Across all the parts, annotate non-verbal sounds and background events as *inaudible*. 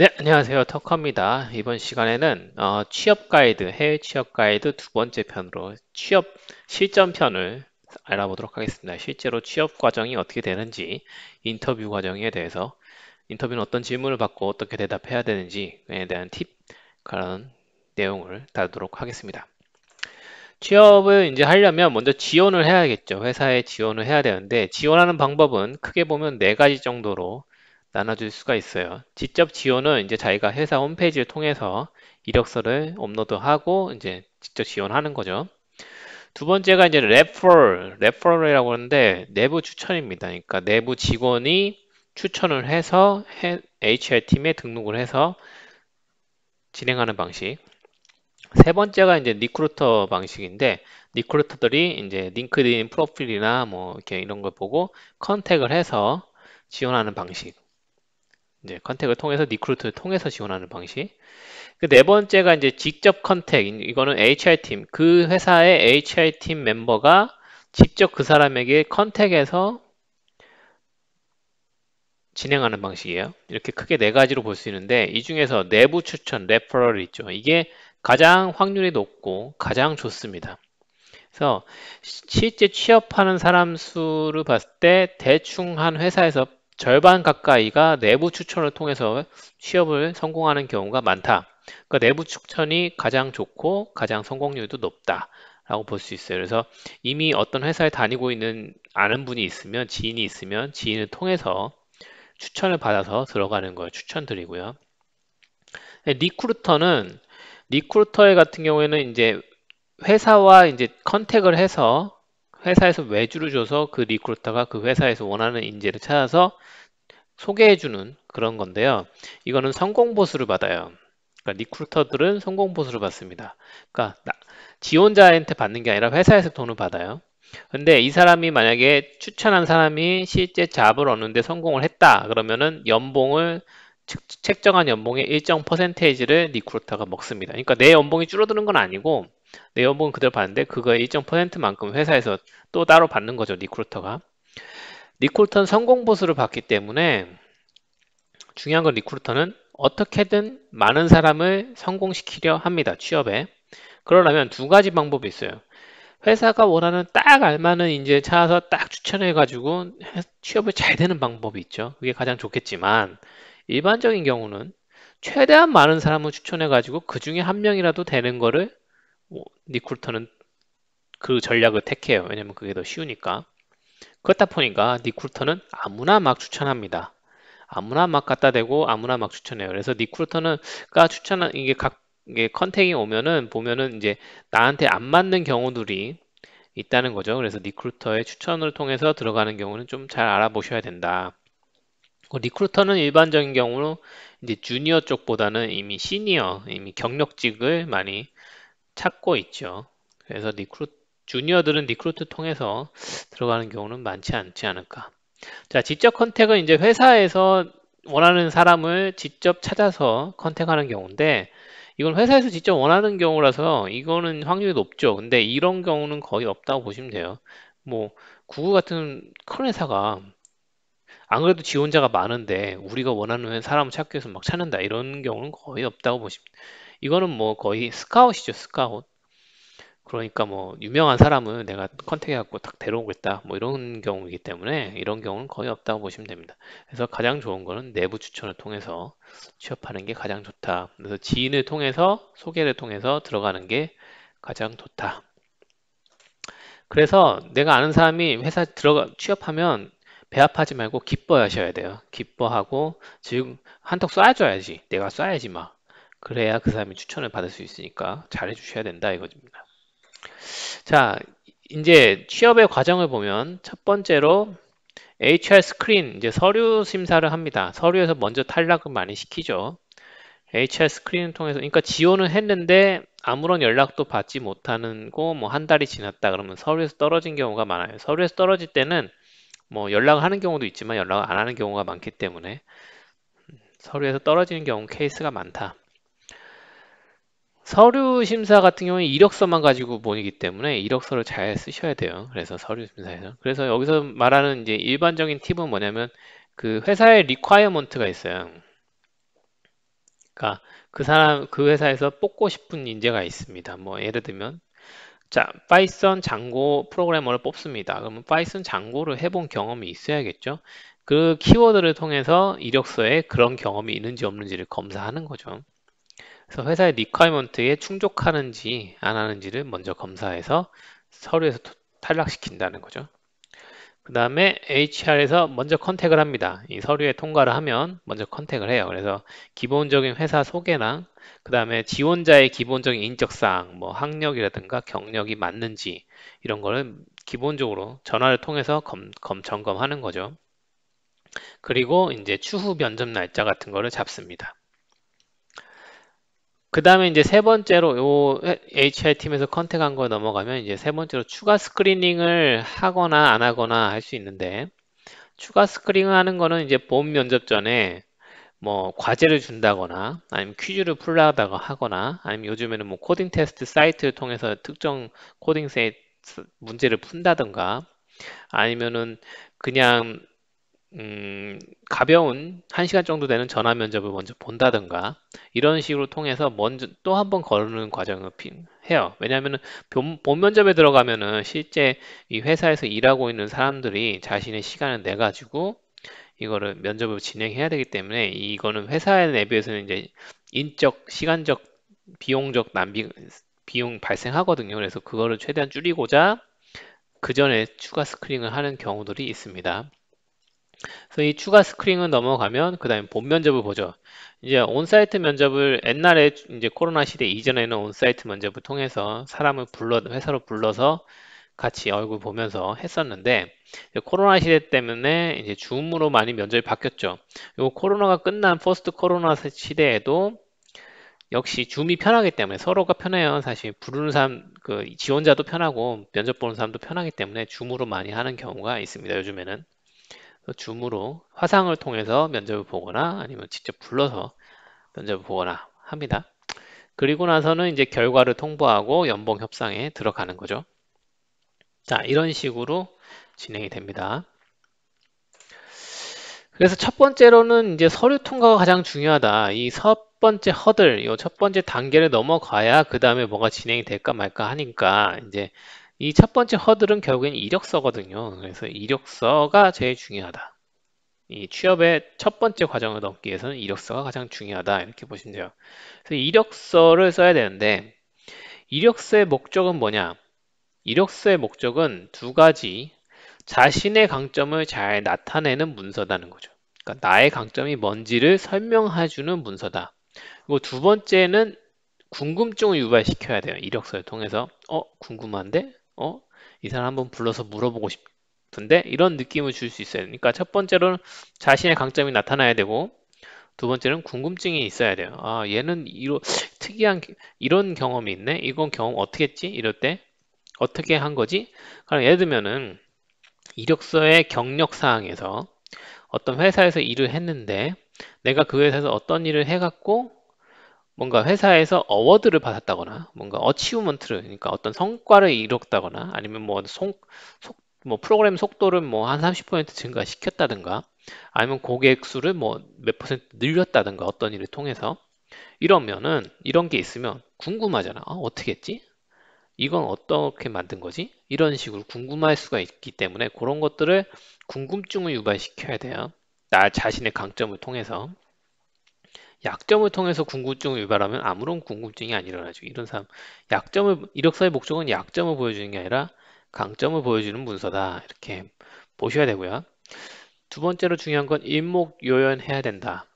네, 안녕하세요. 터커입니다. 이번 시간에는 어, 취업 가이드, 해외 취업 가이드 두 번째 편으로 취업 실전 편을 알아보도록 하겠습니다. 실제로 취업 과정이 어떻게 되는지, 인터뷰 과정에 대해서, 인터뷰는 어떤 질문을 받고 어떻게 대답해야 되는지에 대한 팁, 그런 내용을 다루도록 하겠습니다. 취업을 이제 하려면 먼저 지원을 해야겠죠. 회사에 지원을 해야 되는데, 지원하는 방법은 크게 보면 네 가지 정도로 나눠줄 수가 있어요. 직접 지원은 이제 자기가 회사 홈페이지를 통해서 이력서를 업로드하고 이제 직접 지원하는 거죠. 두 번째가 이제 레퍼럴, 레퍼럴이라고 하는데 내부 추천입니다. 그러니까 내부 직원이 추천을 해서 HR팀에 등록을 해서 진행하는 방식. 세 번째가 이제 리크루터 방식인데 리크루터들이 이제 링크드인 프로필이나 뭐 이렇게 이런 걸 보고 컨택을 해서 지원하는 방식. 이제 컨택을 통해서 리크루트를 통해서 지원하는 방식. 그 네 번째가 이제 직접 컨택. 이거는 HR팀. 그 회사의 HR팀 멤버가 직접 그 사람에게 컨택해서 진행하는 방식이에요. 이렇게 크게 네 가지로 볼 수 있는데 이 중에서 내부 추천, 레퍼럴 있죠. 이게 가장 확률이 높고 가장 좋습니다. 그래서 실제 취업하는 사람 수를 봤을 때 대충 한 회사에서 절반 가까이가 내부 추천을 통해서 취업을 성공하는 경우가 많다. 그러니까 내부 추천이 가장 좋고 가장 성공률도 높다. 라고 볼 수 있어요. 그래서 이미 어떤 회사에 다니고 있는 아는 분이 있으면 지인이 있으면 지인을 통해서 추천을 받아서 들어가는 걸 추천드리고요. 네, 리크루터는 리크루터의 같은 경우에는 이제 회사와 이제 컨택을 해서 회사에서 외주를 줘서 그 리크루터가 그 회사에서 원하는 인재를 찾아서 소개해주는 그런 건데요. 이거는 성공 보수를 받아요. 그러니까 리크루터들은 성공 보수를 받습니다. 그러니까 지원자한테 받는 게 아니라 회사에서 돈을 받아요. 근데 이 사람이 만약에 추천한 사람이 실제 잡을 얻는데 성공을 했다 그러면은 연봉을 책정한 연봉의 일정 퍼센테이지를 리크루터가 먹습니다. 그러니까 내 연봉이 줄어드는 건 아니고 내용봉은 그대로 봤는데 그거의 일정 퍼센트만큼 회사에서 또 따로 받는 거죠. 리크루터가. 리크루터는 성공 보수를 받기 때문에 중요한 건 리크루터는 어떻게든 많은 사람을 성공시키려 합니다. 취업에. 그러려면 두 가지 방법이 있어요. 회사가 원하는 딱 알맞은 인재 찾아서 딱 추천해가지고 취업을 잘 되는 방법이 있죠. 그게 가장 좋겠지만 일반적인 경우는 최대한 많은 사람을 추천해가지고 그 중에 한 명이라도 되는 거를 뭐, 니쿨터는 그 전략을 택해요. 왜냐면 그게 더 쉬우니까. 그렇다 보니까 니쿨터는 아무나 막 추천합니다. 아무나 막 갖다 대고 아무나 막 추천해요. 그래서 니쿨터는가 추천한 이게 각 이게 컨택이 오면은 보면은 이제 나한테 안 맞는 경우들이 있다는 거죠. 그래서 니쿨터의 추천을 통해서 들어가는 경우는 좀 잘 알아보셔야 된다. 니쿨터는 일반적인 경우로 이제 주니어 쪽보다는 이미 시니어, 이미 경력직을 많이 찾고 있죠. 그래서 리크루트 주니어들은 리크루트 통해서 들어가는 경우는 많지 않지 않을까. 자, 직접 컨택은 이제 회사에서 원하는 사람을 직접 찾아서 컨택하는 경우인데 이건 회사에서 직접 원하는 경우라서 이거는 확률이 높죠. 근데 이런 경우는 거의 없다고 보시면 돼요. 뭐 구글 같은 큰 회사가 안 그래도 지원자가 많은데 우리가 원하는 사람을 찾기 위해서 막 찾는다 이런 경우는 거의 없다고 보시면 돼요. 이거는 뭐 거의 스카웃이죠, 스카웃. 그러니까 뭐 유명한 사람은 내가 컨택해갖고 딱 데려오겠다 뭐 이런 경우이기 때문에 이런 경우는 거의 없다고 보시면 됩니다. 그래서 가장 좋은 거는 내부 추천을 통해서 취업하는 게 가장 좋다. 그래서 지인을 통해서 소개를 통해서 들어가는 게 가장 좋다. 그래서 내가 아는 사람이 회사 들어가 취업하면 배합하지 말고 기뻐하셔야 돼요. 기뻐하고 지금 한턱 쏴줘야지. 내가 쏴야지 막. 그래야 그 사람이 추천을 받을 수 있으니까 잘해 주셔야 된다 이거입니다. 자, 이제 취업의 과정을 보면 첫 번째로 HR 스크린, 이제 서류 심사를 합니다. 서류에서 먼저 탈락을 많이 시키죠. HR 스크린을 통해서, 그러니까 지원을 했는데 아무런 연락도 받지 못하는 고뭐한 달이 지났다 그러면 서류에서 떨어진 경우가 많아요. 서류에서 떨어질 때는 뭐 연락을 하는 경우도 있지만 연락을 안 하는 경우가 많기 때문에 서류에서 떨어지는 경우 케이스가 많다. 서류 심사 같은 경우에 이력서만 가지고 보이기 때문에 이력서를 잘 쓰셔야 돼요. 그래서 서류 심사에서. 그래서 여기서 말하는 이제 일반적인 팁은 뭐냐면 그 회사의 리콰이어먼트가 있어요. 그러니까 그 사람 그 회사에서 뽑고 싶은 인재가 있습니다. 뭐 예를 들면 자, 파이썬 장고 프로그래머를 뽑습니다. 그러면 파이썬 장고를 해본 경험이 있어야겠죠. 그 키워드를 통해서 이력서에 그런 경험이 있는지 없는지를 검사하는 거죠. 그래서 회사의 리콰이먼트에 충족하는지 안 하는지를 먼저 검사해서 서류에서 탈락시킨다는 거죠. 그 다음에 HR에서 먼저 컨택을 합니다. 이 서류에 통과를 하면 먼저 컨택을 해요. 그래서 기본적인 회사 소개랑 그 다음에 지원자의 기본적인 인적사항, 뭐 학력이라든가 경력이 맞는지 이런 거를 기본적으로 전화를 통해서 검, 검, 점검하는 거죠. 그리고 이제 추후 면접 날짜 같은 거를 잡습니다. 그 다음에 이제 세 번째로 요 HR 팀에서 컨택한 거 넘어가면 이제 세 번째로 추가 스크리닝을 하거나 안 하거나 할 수 있는데 추가 스크리닝 하는 거는 이제 본 면접 전에 뭐 과제를 준다거나 아니면 퀴즈를 풀라다가 하거나 아니면 요즘에는 뭐 코딩 테스트 사이트를 통해서 특정 코딩 세 문제를 푼다던가 아니면은 그냥 음, 가벼운 1시간 정도 되는 전화 면접을 먼저 본다든가 이런 식으로 통해서 먼저 또 한번 거르는 과정을 피, 해요. 왜냐하면 본 면접에 들어가면은 실제 이 회사에서 일하고 있는 사람들이 자신의 시간을 내 가지고 이거를 면접을 진행해야 되기 때문에 이거는 회사에 내부에서는 이제 인적, 시간적, 비용적 낭비 비용 발생하거든요. 그래서 그거를 최대한 줄이고자 그 전에 추가 스크린을 하는 경우들이 있습니다. 그래서 이 추가 스크린은 넘어가면 그 다음에 본 면접을 보죠. 이제 온사이트 면접을 옛날에 이제 코로나 시대 이전에는 온사이트 면접을 통해서 사람을 불러 회사로 불러서 같이 얼굴 보면서 했었는데 코로나 시대 때문에 이제 줌으로 많이 면접이 바뀌었죠. 요 코로나가 끝난 포스트 코로나 시대에도 역시 줌이 편하기 때문에 서로가 편해요. 사실 부르는 사람, 그 지원자도 편하고 면접 보는 사람도 편하기 때문에 줌으로 많이 하는 경우가 있습니다. 요즘에는. 줌으로 화상을 통해서 면접을 보거나 아니면 직접 불러서 면접을 보거나 합니다. 그리고 나서는 이제 결과를 통보하고 연봉 협상에 들어가는 거죠. 자, 이런 식으로 진행이 됩니다. 그래서 첫 번째로는 이제 서류 통과가 가장 중요하다. 이 첫 번째 허들, 이 첫 번째 단계를 넘어가야 그 다음에 뭐가 진행이 될까 말까 하니까 이제 이첫 번째 허들은 결국엔 이력서거든요. 그래서 이력서가 제일 중요하다. 이 취업의 첫 번째 과정을 넘기 위해서는 이력서가 가장 중요하다. 이렇게 보시면 돼요. 그래서 이력서를 써야 되는데, 이력서의 목적은 뭐냐? 이력서의 목적은 두 가지 자신의 강점을 잘 나타내는 문서다는 거죠. 그러니까 나의 강점이 뭔지를 설명해주는 문서다. 그리고 두 번째는 궁금증을 유발시켜야 돼요. 이력서를 통해서 어 궁금한데 어? 이 사람 한번 불러서 물어보고 싶은데 이런 느낌을 줄 수 있어요. 그러니까 첫 번째로는 자신의 강점이 나타나야 되고 두 번째는 궁금증이 있어야 돼요. 아, 얘는 이런 특이한 이런 경험이 있네. 이건 경험 어떻게 했지? 이럴 때 어떻게 한 거지? 그럼 예를 들면은 이력서의 경력 사항에서 어떤 회사에서 일을 했는데 내가 그 회사에서 어떤 일을 해갖고 뭔가 회사에서 어워드를 받았다거나 뭔가 어치우먼트를 그러니까 어떤 성과를 이뤘다거나 아니면 뭐속 뭐 프로그램 속도를 뭐 한 30% 증가시켰다든가 아니면 고객 수를 뭐 몇 퍼센트 늘렸다든가 어떤 일을 통해서 이러면은 이런 게 있으면 궁금하잖아. 아, 어떻게 했지? 이건 어떻게 만든 거지? 이런 식으로 궁금할 수가 있기 때문에 그런 것들을 궁금증을 유발시켜야 돼요. 나 자신의 강점을 통해서. 약점을 통해서 궁금증을 유발하면 아무런 궁금증이 안 일어나죠. 이런 사람 약점을 이력서의 목적은 약점을 보여주는 게 아니라 강점을 보여주는 문서다. 이렇게 보셔야 되고요. 두 번째로 중요한 건 일목요연해야 된다.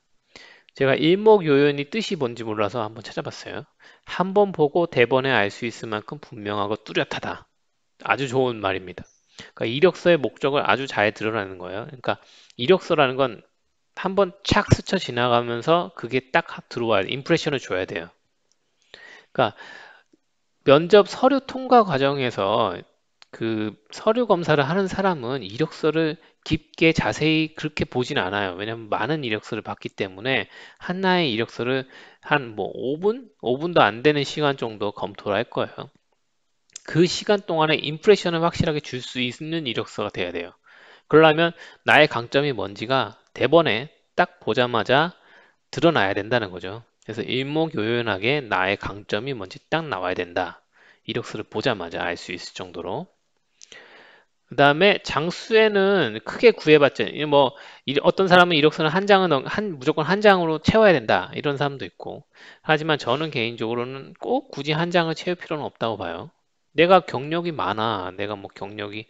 제가 일목요연이 뜻이 뭔지 몰라서 한번 찾아봤어요. 한번 보고 대번에 알 수 있을 만큼 분명하고 뚜렷하다. 아주 좋은 말입니다. 그러니까 이력서의 목적을 아주 잘 드러내는 거예요. 그러니까 이력서라는 건 한번 착 스쳐 지나가면서 그게 딱 들어와야 돼. 임프레션을 줘야 돼요. 그러니까 면접 서류 통과 과정에서 그 서류 검사를 하는 사람은 이력서를 깊게 자세히 그렇게 보진 않아요. 왜냐하면 많은 이력서를 받기 때문에 하나의 이력서를 한 뭐 5분? 5분도 안 되는 시간 정도 검토를 할 거예요. 그 시간 동안에 인프레션을 확실하게 줄 수 있는 이력서가 돼야 돼요. 그러려면 나의 강점이 뭔지가 대본에 딱 보자마자 드러나야 된다는 거죠. 그래서 일목요연하게 나의 강점이 뭔지 딱 나와야 된다. 이력서를 보자마자 알 수 있을 정도로. 그 다음에 장수에는 크게 구애받지 뭐 어떤 사람은 이력서는 한 장은 한 무조건 한 장으로 채워야 된다 이런 사람도 있고 하지만 저는 개인적으로는 꼭 굳이 한 장을 채울 필요는 없다고 봐요 내가 경력이 많아 내가 뭐 경력이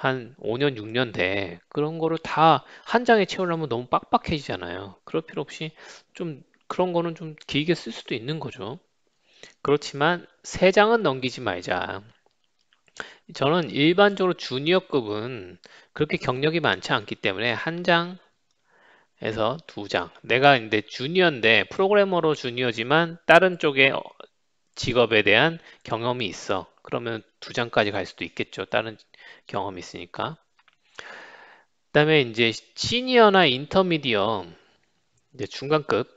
한 5년, 6년 돼. 그런 거를 다 한 장에 채우려면 너무 빡빡해지잖아요. 그럴 필요 없이 좀 그런 거는 좀 길게 쓸 수도 있는 거죠. 그렇지만 세 장은 넘기지 말자. 저는 일반적으로 주니어급은 그렇게 경력이 많지 않기 때문에 한 장에서 두 장. 내가 이제 주니어인데 프로그래머로 주니어지만 다른 쪽에 직업에 대한 경험이 있어. 그러면 두 장까지 갈 수도 있겠죠. 다른 경험이 있으니까. 그다음에 이제 시니어나 인터미디어 이제 중간급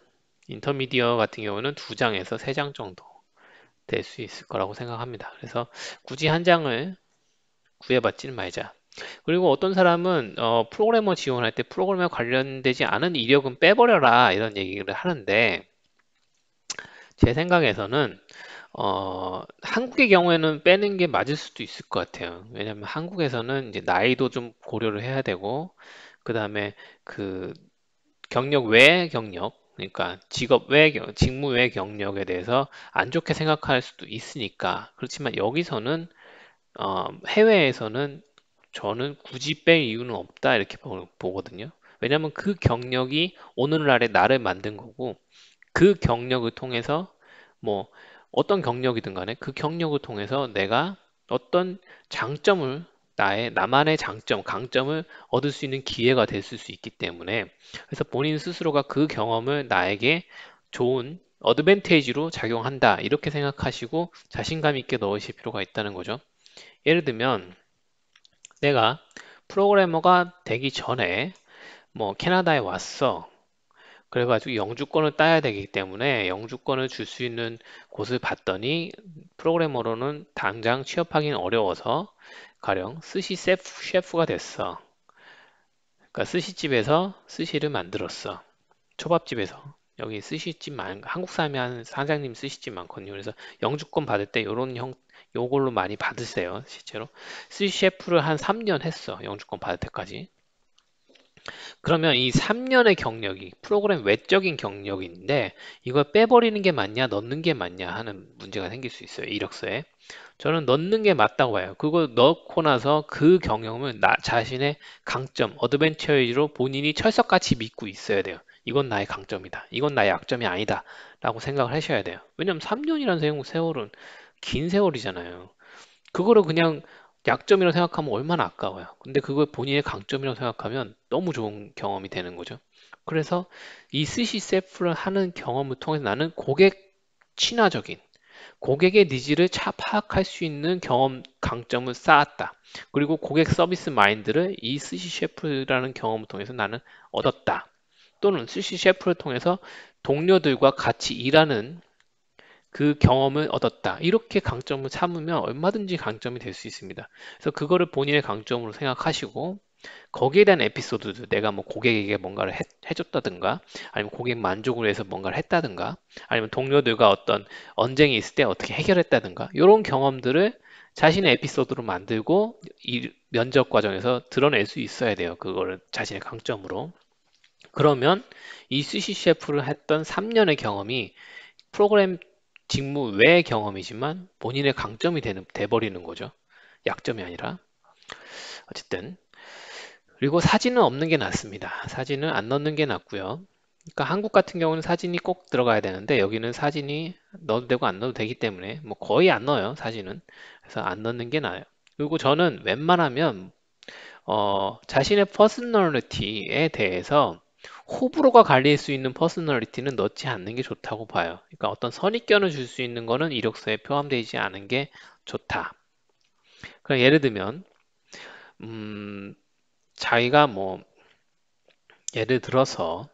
인터미디어 같은 경우는 두 장에서 세 장 정도 될 수 있을 거라고 생각합니다. 그래서 굳이 한 장을 구해받지는 말자. 그리고 어떤 사람은 어, 프로그래머 지원할 때 프로그램에 관련되지 않은 이력은 빼버려라 이런 얘기를 하는데 제 생각에서는 어, 한국의 경우에는 빼는 게 맞을 수도 있을 것 같아요. 왜냐면 한국에서는 이제 나이도 좀 고려를 해야 되고, 그 다음에 그 경력 외 경력, 그러니까 직업 외 경, 직무 외 경력에 대해서 안 좋게 생각할 수도 있으니까. 그렇지만 여기서는, 어, 해외에서는 저는 굳이 뺄 이유는 없다 이렇게 보, 보거든요. 왜냐면 그 경력이 오늘날의 나를 만든 거고, 그 경력을 통해서 뭐, 어떤 경력이든 간에 그 경력을 통해서 내가 어떤 장점을 나의 나만의 장점, 강점을 얻을 수 있는 기회가 됐을 수 있기 때문에 그래서 본인 스스로가 그 경험을 나에게 좋은 어드밴테이지로 작용한다 이렇게 생각하시고 자신감 있게 넣으실 필요가 있다는 거죠. 예를 들면 내가 프로그래머가 되기 전에 뭐 캐나다에 왔어 그래가지고 영주권을 따야 되기 때문에 영주권을 줄 수 있는 곳을 봤더니 프로그래머로는 당장 취업하기는 어려워서 가령 스시 셰프가 됐어. 그러니까 스시집에서 스시를 만들었어. 초밥집에서. 여기 스시집 많, 한국 사람이 하는 사장님 스시집 많거든요. 그래서 영주권 받을 때 요런 형, 요걸로 많이 받으세요. 실제로. 스시 셰프를 한 3년 했어. 영주권 받을 때까지. 그러면 이 3년의 경력이 프로그램 외적인 경력인데 이걸 빼버리는 게 맞냐 넣는 게 맞냐 하는 문제가 생길 수 있어요. 이력서에. 저는 넣는 게 맞다고 해요. 그거 넣고 나서 그 경험을 나 자신의 강점, 어드벤처이로 본인이 철석같이 믿고 있어야 돼요. 이건 나의 강점이다. 이건 나의 약점이 아니다. 라고 생각을 하셔야 돼요. 왜냐면 3년이라는 세월은 긴 세월이잖아요. 그거를 그냥 약점이라고 생각하면 얼마나 아까워요. 근데 그걸 본인의 강점이라고 생각하면 너무 좋은 경험이 되는 거죠. 그래서 이 스시 셰프를 하는 경험을 통해서 나는 고객 친화적인 고객의 니즈를 차 파악할 수 있는 경험 강점을 쌓았다. 그리고 고객 서비스 마인드를 이 스시 셰프라는 경험을 통해서 나는 얻었다. 또는 스시 셰프를 통해서 동료들과 같이 일하는 그 경험을 얻었다. 이렇게 강점을 삼으면 얼마든지 강점이 될 수 있습니다. 그래서 그거를 본인의 강점으로 생각하시고 거기에 대한 에피소드도 내가 뭐 고객에게 뭔가를 해, 줬다든가 아니면 고객 만족을 위해서 뭔가를 했다든가 아니면 동료들과 어떤 언쟁이 있을 때 어떻게 해결했다든가 이런 경험들을 자신의 에피소드로 만들고 이 면접 과정에서 드러낼 수 있어야 돼요. 그거를 자신의 강점으로. 그러면 이 스시 셰프를 했던 3년의 경험이 프로그램 직무 외 경험이지만 본인의 강점이 되는, 돼버리는 거죠. 약점이 아니라. 어쨌든. 그리고 사진은 없는 게 낫습니다. 사진은 안 넣는 게 낫고요. 그러니까 한국 같은 경우는 사진이 꼭 들어가야 되는데 여기는 사진이 넣어도 되고 안 넣어도 되기 때문에 뭐 거의 안 넣어요 사진은 그래서 안 넣는 게 나아요 그리고 저는 웬만하면 어, 자신의 퍼스널리티에 대해서 호불호가 갈릴 수 있는 퍼스널리티는 넣지 않는 게 좋다고 봐요. 그러니까 어떤 선입견을 줄 수 있는 거는 이력서에 포함되지 않은 게 좋다. 그럼 예를 들면 음, 자기가 뭐 예를 들어서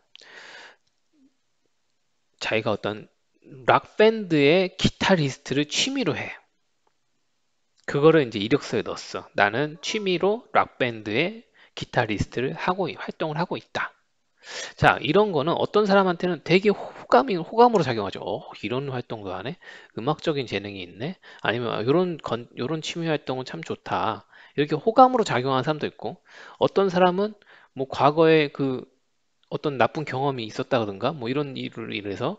자기가 어떤 락 밴드의 기타리스트를 취미로 해. 그거를 이제 이력서에 넣었어. 나는 취미로 락 밴드의 기타리스트를 하고 활동을 하고 있다. 자, 이런 거는 어떤 사람한테는 되게 호감인 호감으로 작용하죠. 어, 이런 활동도 하네. 음악적인 재능이 있네. 아니면 아, 요런건 이런 취미 활동은 참 좋다. 이렇게 호감으로 작용하는 사람도 있고 어떤 사람은 뭐 과거에 그 어떤 나쁜 경험이 있었다든가 뭐 이런 일을 인해서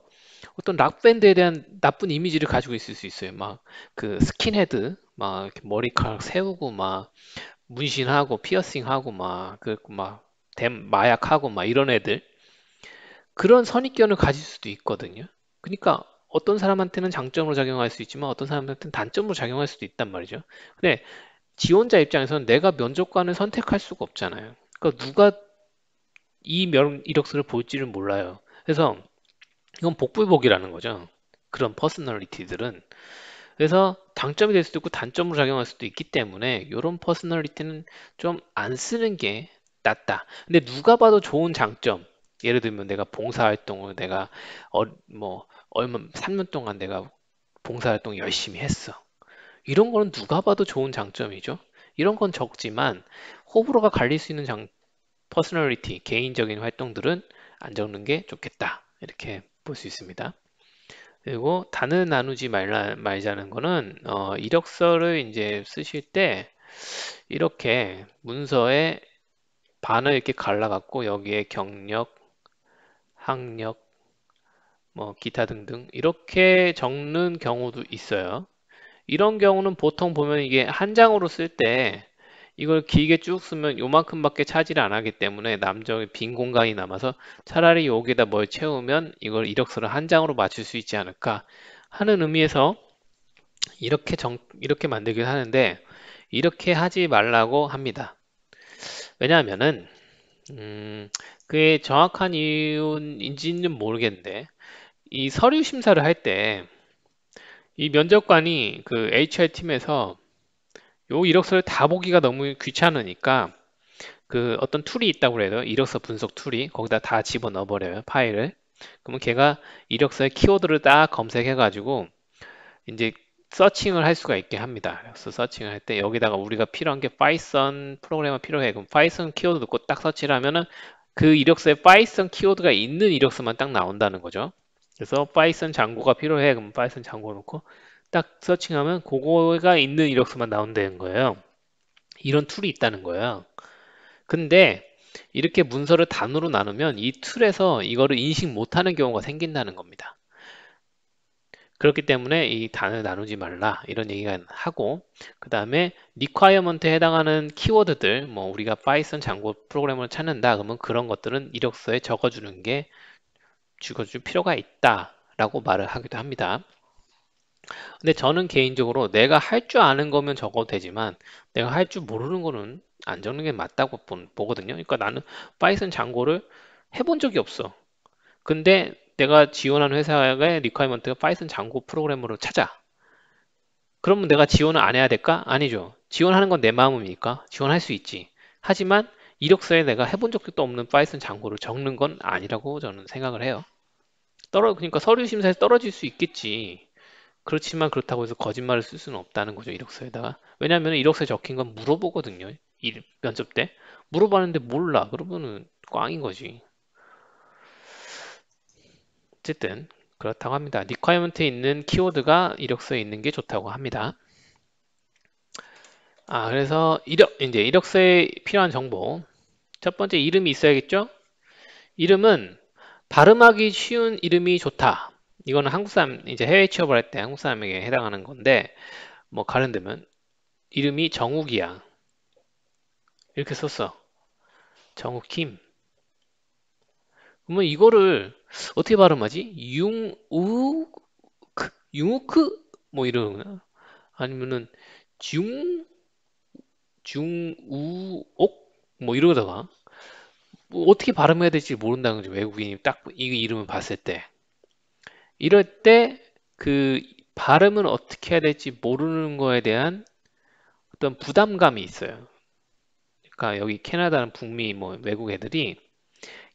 어떤 락 밴드에 대한 나쁜 이미지를 가지고 있을 수 있어요. 막 그 스킨헤드 막 이렇게 머리카락 세우고 막 문신하고 피어싱하고 막 그막 댐 마약하고 막 이런 애들 그런 선입견을 가질 수도 있거든요. 그러니까 어떤 사람한테는 장점으로 작용할 수 있지만 어떤 사람한테는 단점으로 작용할 수도 있단 말이죠. 근데 지원자 입장에서는 내가 면접관을 선택할 수가 없잖아요. 그러니까 누가 이 면, 이력서를 볼지를 몰라요. 그래서 이건 복불복이라는 거죠. 그런 퍼스널리티들은. 그래서 장점이 될 수도 있고 단점으로 작용할 수도 있기 때문에 이런 퍼스널리티는 좀 안 쓰는 게 낮다. 근데 누가 봐도 좋은 장점. 예를 들면 내가 봉사활동을 내가 어, 뭐 얼마 3년 동안 내가 봉사활동 열심히 했어. 이런 거는 누가 봐도 좋은 장점이죠. 이런 건 적지만 호불호가 갈릴 수 있는 장, 퍼스널리티, 개인적인 활동들은 안 적는 게 좋겠다. 이렇게 볼 수 있습니다. 그리고 단을 나누지 말라, 말자는 거는 어, 이력서를 이제 쓰실 때 이렇게 문서에 반을 이렇게 갈라갖고 여기에 경력, 학력, 뭐 기타 등등 이렇게 적는 경우도 있어요. 이런 경우는 보통 보면 이게 한 장으로 쓸 때 이걸 길게 쭉 쓰면 요만큼밖에 차지를 안 하기 때문에 남정의 빈 공간이 남아서 차라리 여기에다 뭘 채우면 이걸 이력서를 한 장으로 맞출 수 있지 않을까 하는 의미에서 이렇게 정, 이렇게 만들긴 하는데 이렇게 하지 말라고 합니다. 왜냐하면은 음, 그게 정확한 이유인지는 모르겠는데 이 서류 심사를 할 때 이 면접관이 그 HR 팀에서 요 이력서를 다 보기가 너무 귀찮으니까 그 어떤 툴이 있다고 그래요 이력서 분석 툴이 거기다 다 집어넣어 버려요 파일을 그러면 걔가 이력서의 키워드를 딱 검색해 가지고 이제 서칭을 할 수가 있게 합니다. 그래서 서칭을 할 때 여기다가 우리가 필요한 게 파이썬 프로그램머 필요해. 그럼 파이썬 키워드 넣고 딱 서치를 하면은 그 이력서에 파이썬 키워드가 있는 이력서만 딱 나온다는 거죠. 그래서 파이썬 장고가 필요해. 그럼 파이썬 장고 넣고 딱 서칭하면 그거가 있는 이력서만 나온다는 거예요. 이런 툴이 있다는 거예요. 근데 이렇게 문서를 단으로 나누면 이 툴에서 이거를 인식 못하는 경우가 생긴다는 겁니다. 그렇기 때문에 이 단을 나누지 말라 이런 얘기가 하고 그 다음에 requirement에 해당하는 키워드들 뭐 우리가 파이썬 장고 프로그램을 찾는다 그러면 그런 것들은 이력서에 적어주는 게 적어줄 필요가 있다 라고 말을 하기도 합니다 근데 저는 개인적으로 내가 할 줄 아는 거면 적어도 되지만 내가 할 줄 모르는 거는 안 적는 게 맞다고 보거든요 그러니까 나는 파이썬 장고를 해본 적이 없어 근데 내가 지원하는 회사의 리퀘이먼트가 파이썬 장고 프로그램으로 찾아. 그러면 내가 지원을 안 해야 될까? 아니죠. 지원하는 건 내 마음이니까 지원할 수 있지. 하지만 이력서에 내가 해본 적도 없는 파이썬 장고를 적는 건 아니라고 저는 생각을 해요. 떨어 그러니까 서류 심사에서 떨어질 수 있겠지. 그렇지만 그렇다고 해서 거짓말을 쓸 수는 없다는 거죠 이력서에다가. 왜냐하면 이력서에 적힌 건 물어보거든요. 면접 때 물어봤는데 몰라. 그러면은 꽝인 거지. 어쨌든 그렇다고 합니다. r e q 먼트에 있는 키워드가 이력서에 있는 게 좋다고 합니다. 아, 그래서 이력, 이제 이력서에 필요한 정보. 첫 번째 이름이 있어야겠죠? 이름은 발음하기 쉬운 이름이 좋다. 이거는 한국 사람, 이제 해외 취업을 할 때 한국 사람에게 해당하는 건데, 뭐, 가른데면 이름이 정욱이야. 이렇게 썼어. 정욱킴. 그러면 이거를 어떻게 발음하지? 융우크, 융우크 뭐 이러거나 는 아니면은 중, 중우옥 뭐 이러다가 뭐 어떻게 발음해야 될지 모른다는 거지 외국인이 딱 이 이름을 봤을 때. 이럴 때 그발음을 어떻게 해야 될지 모르는 거에 대한 어떤 부담감이 있어요. 그러니까 여기 캐나다는 북미 뭐 외국 애들이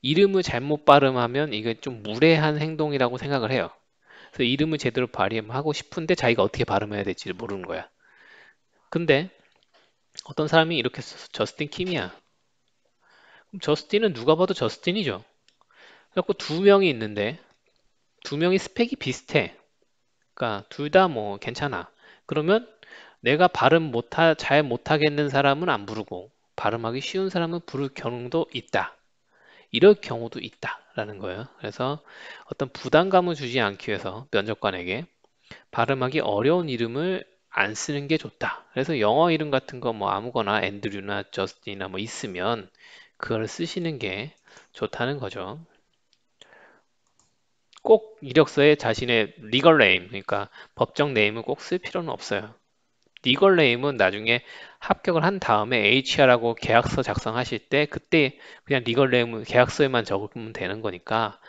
이름을 잘못 발음하면 이게 좀 무례한 행동이라고 생각을 해요. 그래서 이름을 제대로 발음하고 싶은데 자기가 어떻게 발음해야 될지를 모르는 거야. 근데 어떤 사람이 이렇게 썼어. 저스틴 킴이야. 그럼 저스틴은 누가 봐도 저스틴이죠. 그래갖고 두 명이 있는데 두 명이 스펙이 비슷해. 그러니까 둘 다 뭐 괜찮아. 그러면 내가 발음 못하, 잘 못하겠는 사람은 안 부르고 발음하기 쉬운 사람은 부를 경우도 있다. 이럴 경우도 있다라는 거예요. 그래서 어떤 부담감을 주지 않기 위해서 면접관에게 발음하기 어려운 이름을 안 쓰는 게 좋다. 그래서 영어 이름 같은 거 뭐 아무거나 앤드류나 저스틴이나 뭐 있으면 그걸 쓰시는 게 좋다는 거죠. 꼭 이력서에 자신의 리걸 네임, 그러니까 법정 네임을 꼭 쓸 필요는 없어요. 리걸네임은 나중에 합격을 한 다음에 HR하고 계약서 작성하실 때 그때 그냥 리걸네임은 계약서에만 적으면 되는 거니까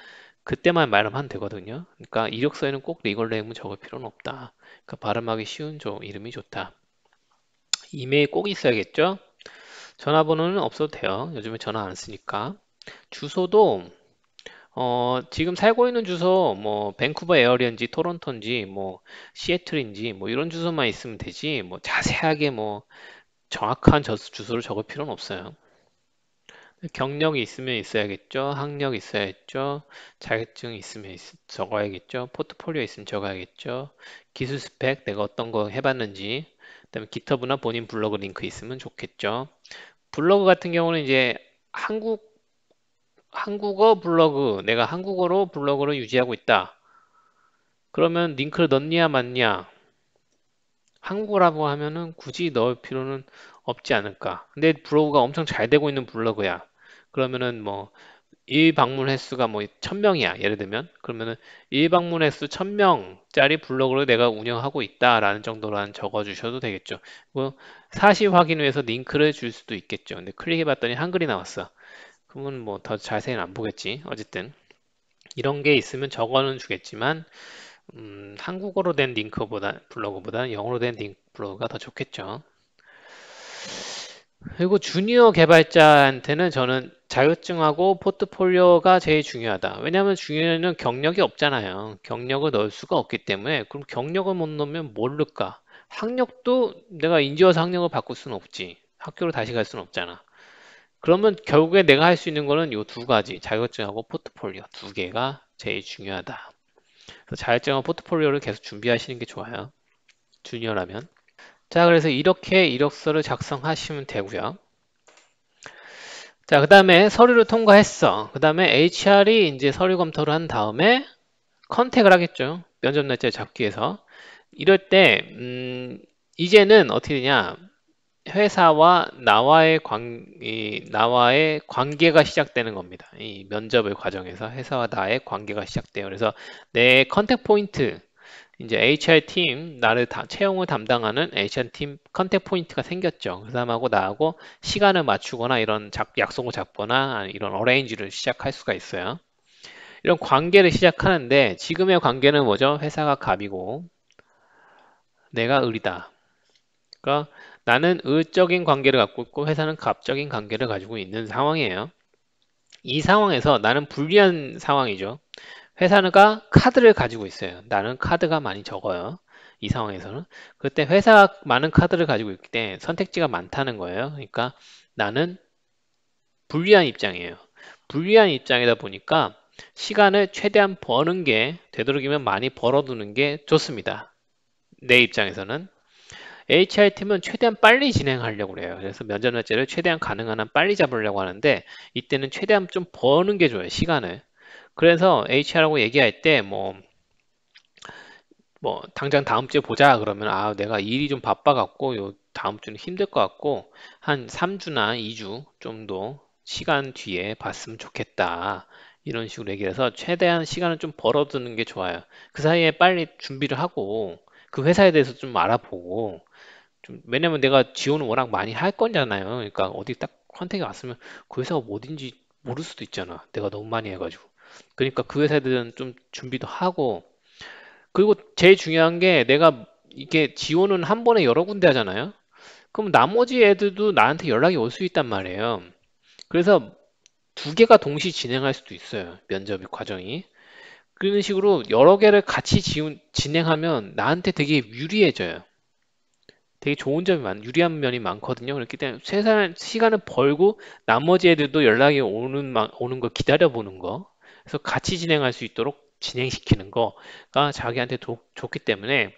그때만 말하면 되거든요. 그러니까 이력서에는 꼭 리걸네임은 적을 필요는 없다. 그러니까 발음하기 쉬운 조, 이름이 좋다. 이메일 꼭 있어야겠죠? 전화번호는 없어도 돼요. 요즘에 전화 안 쓰니까. 주소도 어, 지금 살고 있는 주소, 뭐, 밴쿠버 에어리언지, 토론토인지, 뭐, 시애틀인지, 뭐, 이런 주소만 있으면 되지, 뭐, 자세하게 뭐, 정확한 저수 주소를 적을 필요는 없어요. 경력이 있으면 있어야겠죠. 학력 있어야겠죠. 자격증 있으면 있, 적어야겠죠. 포트폴리오 있으면 적어야겠죠. 기술 스펙, 내가 어떤 거 해봤는지, 그다음에 기터브나 본인 블로그 링크 있으면 좋겠죠. 블로그 같은 경우는 이제 한국 한국어 블로그 내가 한국어로 블로그를 유지하고 있다 그러면 링크를 넣냐 맞냐 한국어라고 하면은 굳이 넣을 필요는 없지 않을까 근데 블로그가 엄청 잘 되고 있는 블로그야 그러면은 뭐 일방문 횟수가 뭐 1000명이야 예를 들면 그러면은 일방문 횟수 1000명짜리 블로그를 내가 운영하고 있다라는 정도로한 적어 주셔도 되겠죠 뭐사실 확인 위해서 링크를 줄 수도 있겠죠 근데 클릭해 봤더니 한글이 나왔어 그러면뭐더 자세히는 안 보겠지. 어쨌든 이런 게 있으면 저거는 주겠지만 음, 한국어로 된 링크보다 블로그보다는 영어로 된 링크 블로그가 더 좋겠죠. 그리고 주니어 개발자한테는 저는 자격증하고 포트폴리오가 제일 중요하다. 왜냐하면 주니어는 경력이 없잖아요. 경력을 넣을 수가 없기 때문에 그럼 경력을 못 넣으면 뭘 넣을까? 학력도 내가 인지어서 학력을 바꿀 수는 없지. 학교로 다시 갈 수는 없잖아. 그러면 결국에 내가 할 수 있는 거는 이 두 가지 자격증하고 포트폴리오 두 개가 제일 중요하다. 그래서 자격증하고 포트폴리오를 계속 준비하시는 게 좋아요. 주니어라면. 자 그래서 이렇게 이력서를 작성하시면 되고요. 자, 그 다음에 서류를 통과했어. 그 다음에 HR이 이제 서류 검토를 한 다음에 컨택을 하겠죠. 면접 날짜를 잡기 위해서. 이럴 때, 음, 이제는 어떻게 되냐. 회사와 나와의 관, 이, 나와의 관계가 시작되는 겁니다. 이 면접의 과정에서 회사와 나의 관계가 시작돼요. 그래서 내 컨택 포인트, 이제 HR팀, 나를 다, 채용을 담당하는 HR팀 컨택 포인트가 생겼죠. 그 사람하고 나하고 시간을 맞추거나 이런 작, 약속을 잡거나 이런 어레인지를 시작할 수가 있어요. 이런 관계를 시작하는데 지금의 관계는 뭐죠? 회사가 갑이고 내가 을이다. 그러니까 나는 의적인 관계를 갖고 있고 회사는 갑적인 관계를 가지고 있는 상황이에요. 이 상황에서 나는 불리한 상황이죠. 회사가 카드를 가지고 있어요. 나는 카드가 많이 적어요. 이 상황에서는. 그때 회사가 많은 카드를 가지고 있기 때문에 선택지가 많다는 거예요. 그러니까 나는 불리한 입장이에요. 불리한 입장이다 보니까 시간을 최대한 버는 게 되도록이면 많이 벌어두는 게 좋습니다. 내 입장에서는 HI팀은 최대한 빨리 진행하려고 그래요. 그래서 면접날짜를 최대한 가능한 한 빨리 잡으려고 하는데 이때는 최대한 좀 버는 게 좋아요. 시간을. 그래서 HR하고 얘기할 때 뭐 뭐 당장 다음 주에 보자 그러면 아 내가 일이 좀 바빠 갖고 요 다음 주는 힘들 것 같고 한 3주나 2주 좀 더 시간 뒤에 봤으면 좋겠다. 이런 식으로 얘기를 해서 최대한 시간을 좀 벌어두는 게 좋아요. 그 사이에 빨리 준비를 하고 그 회사에 대해서 좀 알아보고 좀 왜냐면 내가 지원을 워낙 많이 할 거잖아요. 그러니까 어디 딱 컨택이 왔으면 그 회사가 뭐든지 모를 수도 있잖아. 내가 너무 많이 해가지고. 그러니까 그 회사에 대한 좀 준비도 하고 그리고 제일 중요한 게 내가 이게 지원은 한 번에 여러 군데 하잖아요. 그럼 나머지 애들도 나한테 연락이 올 수 있단 말이에요. 그래서 두 개가 동시 진행할 수도 있어요. 면접 과정이. 그런 식으로 여러 개를 같이 지운, 진행하면 나한테 되게 유리해져요. 되게 좋은 점이 많, 유리한 면이 많거든요. 그렇기 때문에 최대한 시간을 벌고 나머지 애들도 연락이 오는, 오는 걸 기다려보는 거. 그래서 같이 진행할 수 있도록 진행시키는 거가 자기한테 도, 좋기 때문에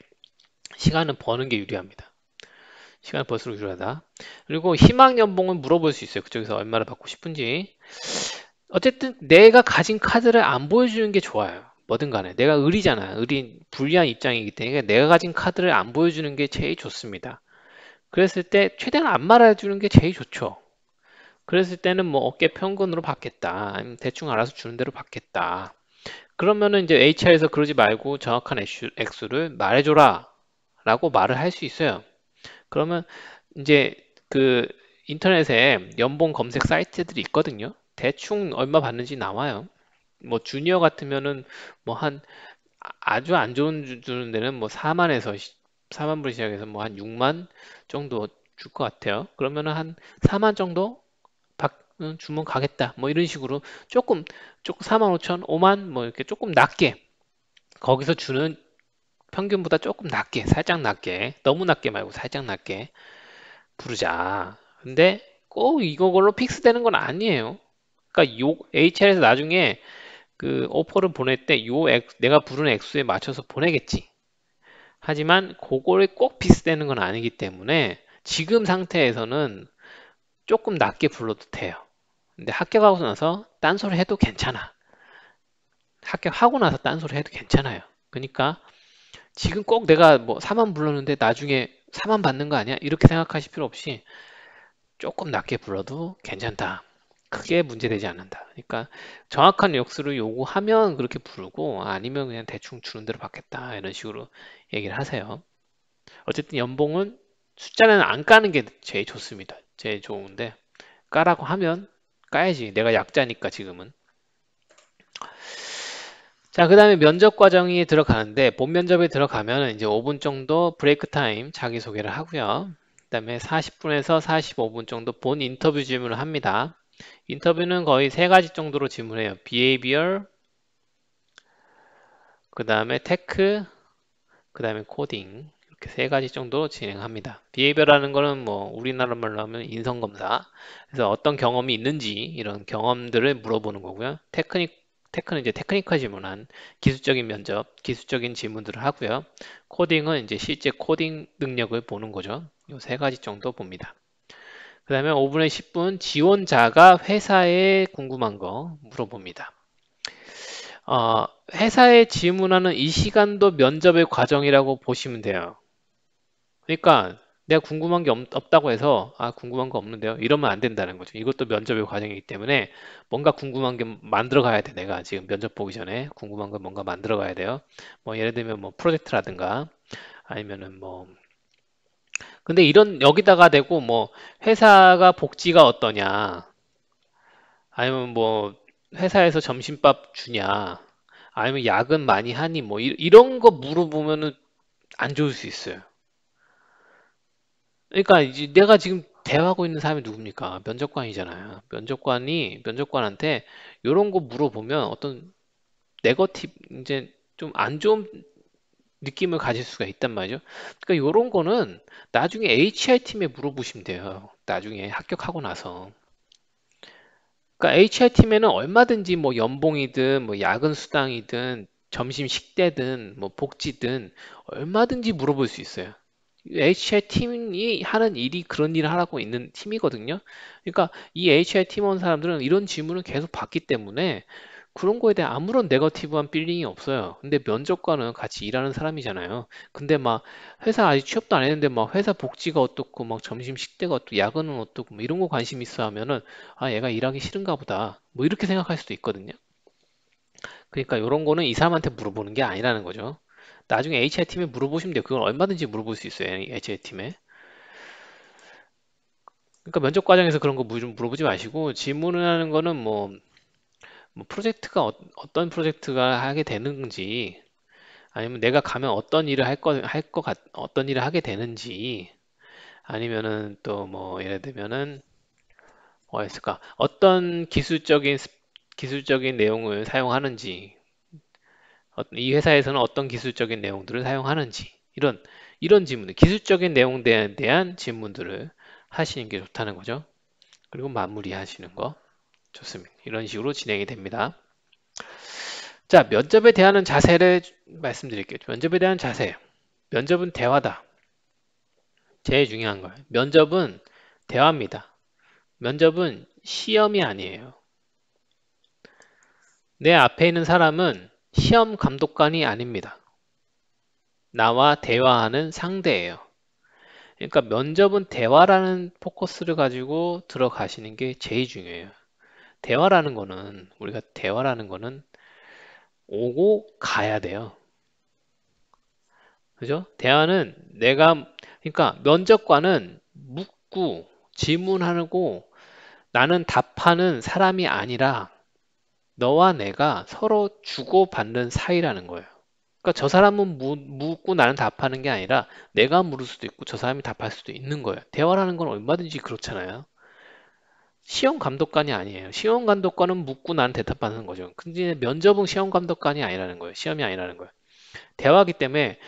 시간은 버는 게 유리합니다. 시간을 벌수록 유리하다. 그리고 희망 연봉을 물어볼 수 있어요. 그쪽에서 얼마나 받고 싶은지. 어쨌든 내가 가진 카드를 안 보여주는 게 좋아요. 뭐든 간에 내가 을이잖아. 을이 불리한 입장이기 때문에 내가 가진 카드를 안 보여주는 게 제일 좋습니다. 그랬을 때 최대한 안 말해주는 게 제일 좋죠. 그랬을 때는 뭐 어깨 평근으로 받겠다. 아니면 대충 알아서 주는 대로 받겠다. 그러면은 이제 HR에서 그러지 말고 정확한 액수를 말해줘라 라고 말을 할 수 있어요. 그러면 이제 그 인터넷에 연봉 검색 사이트들이 있거든요. 대충 얼마 받는지 나와요. 뭐 주니어 같으면은 뭐 한 아주 안 좋은 주는 데는 뭐 4만에서 4만 불 시작해서 뭐 한 6만 정도 줄 것 같아요. 그러면은 한 4만 정도 박주면 가겠다. 뭐 이런 식으로 조금 조금 4만 5천, 5만 뭐 이렇게 조금 낮게 거기서 주는 평균보다 조금 낮게, 살짝 낮게, 너무 낮게 말고 살짝 낮게 부르자. 근데 꼭 이거걸로 픽스되는 건 아니에요. 그러니까 요 HR에서 나중에 그 오퍼를 보낼 때요 내가 부른 액수에 맞춰서 보내겠지. 하지만 그거에 꼭 비슷되는 건 아니기 때문에 지금 상태에서는 조금 낮게 불러도 돼요. 근데 합격하고 나서 딴소리 해도 괜찮아. 합격하고 나서 딴소리 해도 괜찮아요. 그러니까 지금 꼭 내가 뭐 4만 불렀는데 나중에 4만 받는 거 아니야? 이렇게 생각하실 필요 없이 조금 낮게 불러도 괜찮다. 크게 문제되지 않는다. 그러니까 정확한 역수를 요구하면 그렇게 부르고 아니면 그냥 대충 주는 대로 받겠다 이런 식으로 얘기를 하세요. 어쨌든 연봉은 숫자는 안 까는 게 제일 좋습니다. 제일 좋은데 까라고 하면 까야지. 내가 약자니까 지금은. 자, 그 다음에 면접 과정이 들어가는데 본 면접에 들어가면 이제 5분 정도 브레이크 타임 자기소개를 하고요. 그 다음에 40분에서 45분 정도 본 인터뷰 질문을 합니다. 인터뷰는 거의 세 가지 정도로 질문해요. behavior, 그 다음에 테크, 그 다음에 코딩 이렇게 세 가지 정도 진행합니다. behavior라는 거는 뭐 우리나라 말로 하면 인성검사 그래서 어떤 경험이 있는지 이런 경험들을 물어보는 거고요. 테크닉 테크는 이제 테크니컬 질문한 기술적인 면접, 기술적인 질문들을 하고요. 코딩은 이제 실제 코딩 능력을 보는 거죠. 이 세 가지 정도 봅니다. 그 다음에 5분의 10분 지원자가 회사에 궁금한 거 물어봅니다. 어, 회사에 질문하는 이 시간도 면접의 과정이라고 보시면 돼요. 그러니까 내가 궁금한 게 없, 다고 해서 아 궁금한 거 없는데요 이러면 안 된다는 거죠 이것도 면접의 과정이기 때문에 뭔가 궁금한 게 만들어 가야 돼 내가 지금 면접 보기 전에 궁금한 거 뭔가 만들어 가야 돼요 뭐 예를 들면 뭐 프로젝트라든가 아니면은 뭐 근데 이런 여기다가 대고 뭐 회사가 복지가 어떠냐 아니면 뭐 회사에서 점심밥 주냐 아니면 야근 많이 하니 뭐 이, 런거 물어보면은 안 좋을 수 있어요. 그러니까 이제 내가 지금 대화하고 있는 사람이 누굽니까? 면접관이잖아요. 면접관이 면접관한테 이런 거 물어보면 어떤 네거티브 이제 좀 안 좋은 느낌을 가질 수가 있단 말이죠. 그러니까 이런 거는 나중에 h r 팀에 물어보시면 돼요. 나중에 합격하고 나서. 그러니까 h r 팀에는 얼마든지 뭐 연봉이든 뭐 야근 수당이든 점심 식대든 뭐 복지든 얼마든지 물어볼 수 있어요. HR 팀이 하는 일이 그런 일을 하라고 있는 팀이거든요. 그러니까 이 HR 팀원 사람들은 이런 질문을 계속 받기 때문에 그런 거에 대한 아무런 네거티브한 빌링이 없어요. 근데 면접관은 같이 일하는 사람이잖아요. 근데 막 회사 아직 취업도 안 했는데 막 회사 복지가 어떻고 막 점심 식대가 어떻고 야근은 어떻고 뭐 이런 거 관심 있어 하면은 아 얘가 일하기 싫은가 보다 뭐 이렇게 생각할 수도 있거든요. 그러니까 이런 거는 이 사람한테 물어보는 게 아니라는 거죠. 나중에 HR팀에 물어보시면 돼요. 그건 얼마든지 물어볼 수 있어요. HR팀에. 그러니까 면접 과정에서 그런 거 뭐 물어보지 마시고 질문을 하는 거는 뭐뭐 프로젝트가 어, 떤 프로젝트가 하게 되는지 아니면 내가 가면 어떤 일을 할거할것같 어떤 일을 하게 되는지 아니면은 또 뭐 예를 들면은 뭐가 있을까? 어떤 기술적인 기술적인 내용을 사용하는지 어, 이 회사에서는 어떤 기술적인 내용들을 사용하는지 이런 이런 질문들 기술적인 내용에 대한 질문들을 하시는 게 좋다는 거죠. 그리고 마무리하시는 거. 좋습니다. 이런 식으로 진행이 됩니다. 자, 면접에 대한 자세를 말씀드릴게요. 면접에 대한 자세. 면접은 대화다. 제일 중요한 거예요. 면접은 대화입니다. 면접은 시험이 아니에요. 내 앞에 있는 사람은 시험 감독관이 아닙니다. 나와 대화하는 상대예요. 그러니까 면접은 대화라는 포커스를 가지고 들어가시는 게 제일 중요해요. 대화라는 거는 우리가 대화라는 거는 오고 가야 돼요. 그죠? 대화는 내가 그러니까 면접관은 묻고 질문하고 나는 답하는 사람이 아니라 너와 내가 서로 주고받는 사이라는 거예요. 그러니까 저 사람은 무, 묻고 나는 답하는 게 아니라 내가 물을 수도 있고 저 사람이 답할 수도 있는 거예요. 대화라는 건 얼마든지 그렇잖아요. 시험 감독관이 아니에요. 시험 감독관은 묻고 난 대답하는 거죠. 근데 면접은 시험 감독관이 아니라는 거예요. 시험이 아니라는 거예요. 대화기 때문에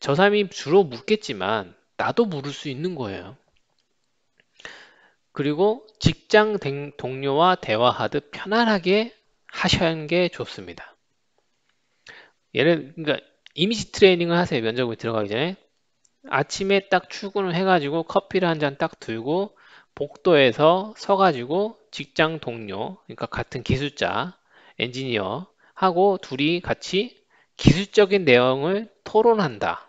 저 사람이 주로 묻겠지만 나도 물을 수 있는 거예요. 그리고 직장 동료와 대화하듯 편안하게 하시는 게 좋습니다. 예를 그러니까 이미지 트레이닝을 하세요. 면접을 들어가기 전에 아침에 딱 출근을 해가지고 커피를 한 잔 딱 들고 복도에서 서가지고 직장 동료, 그러니까 같은 기술자, 엔지니어 하고 둘이 같이 기술적인 내용을 토론한다.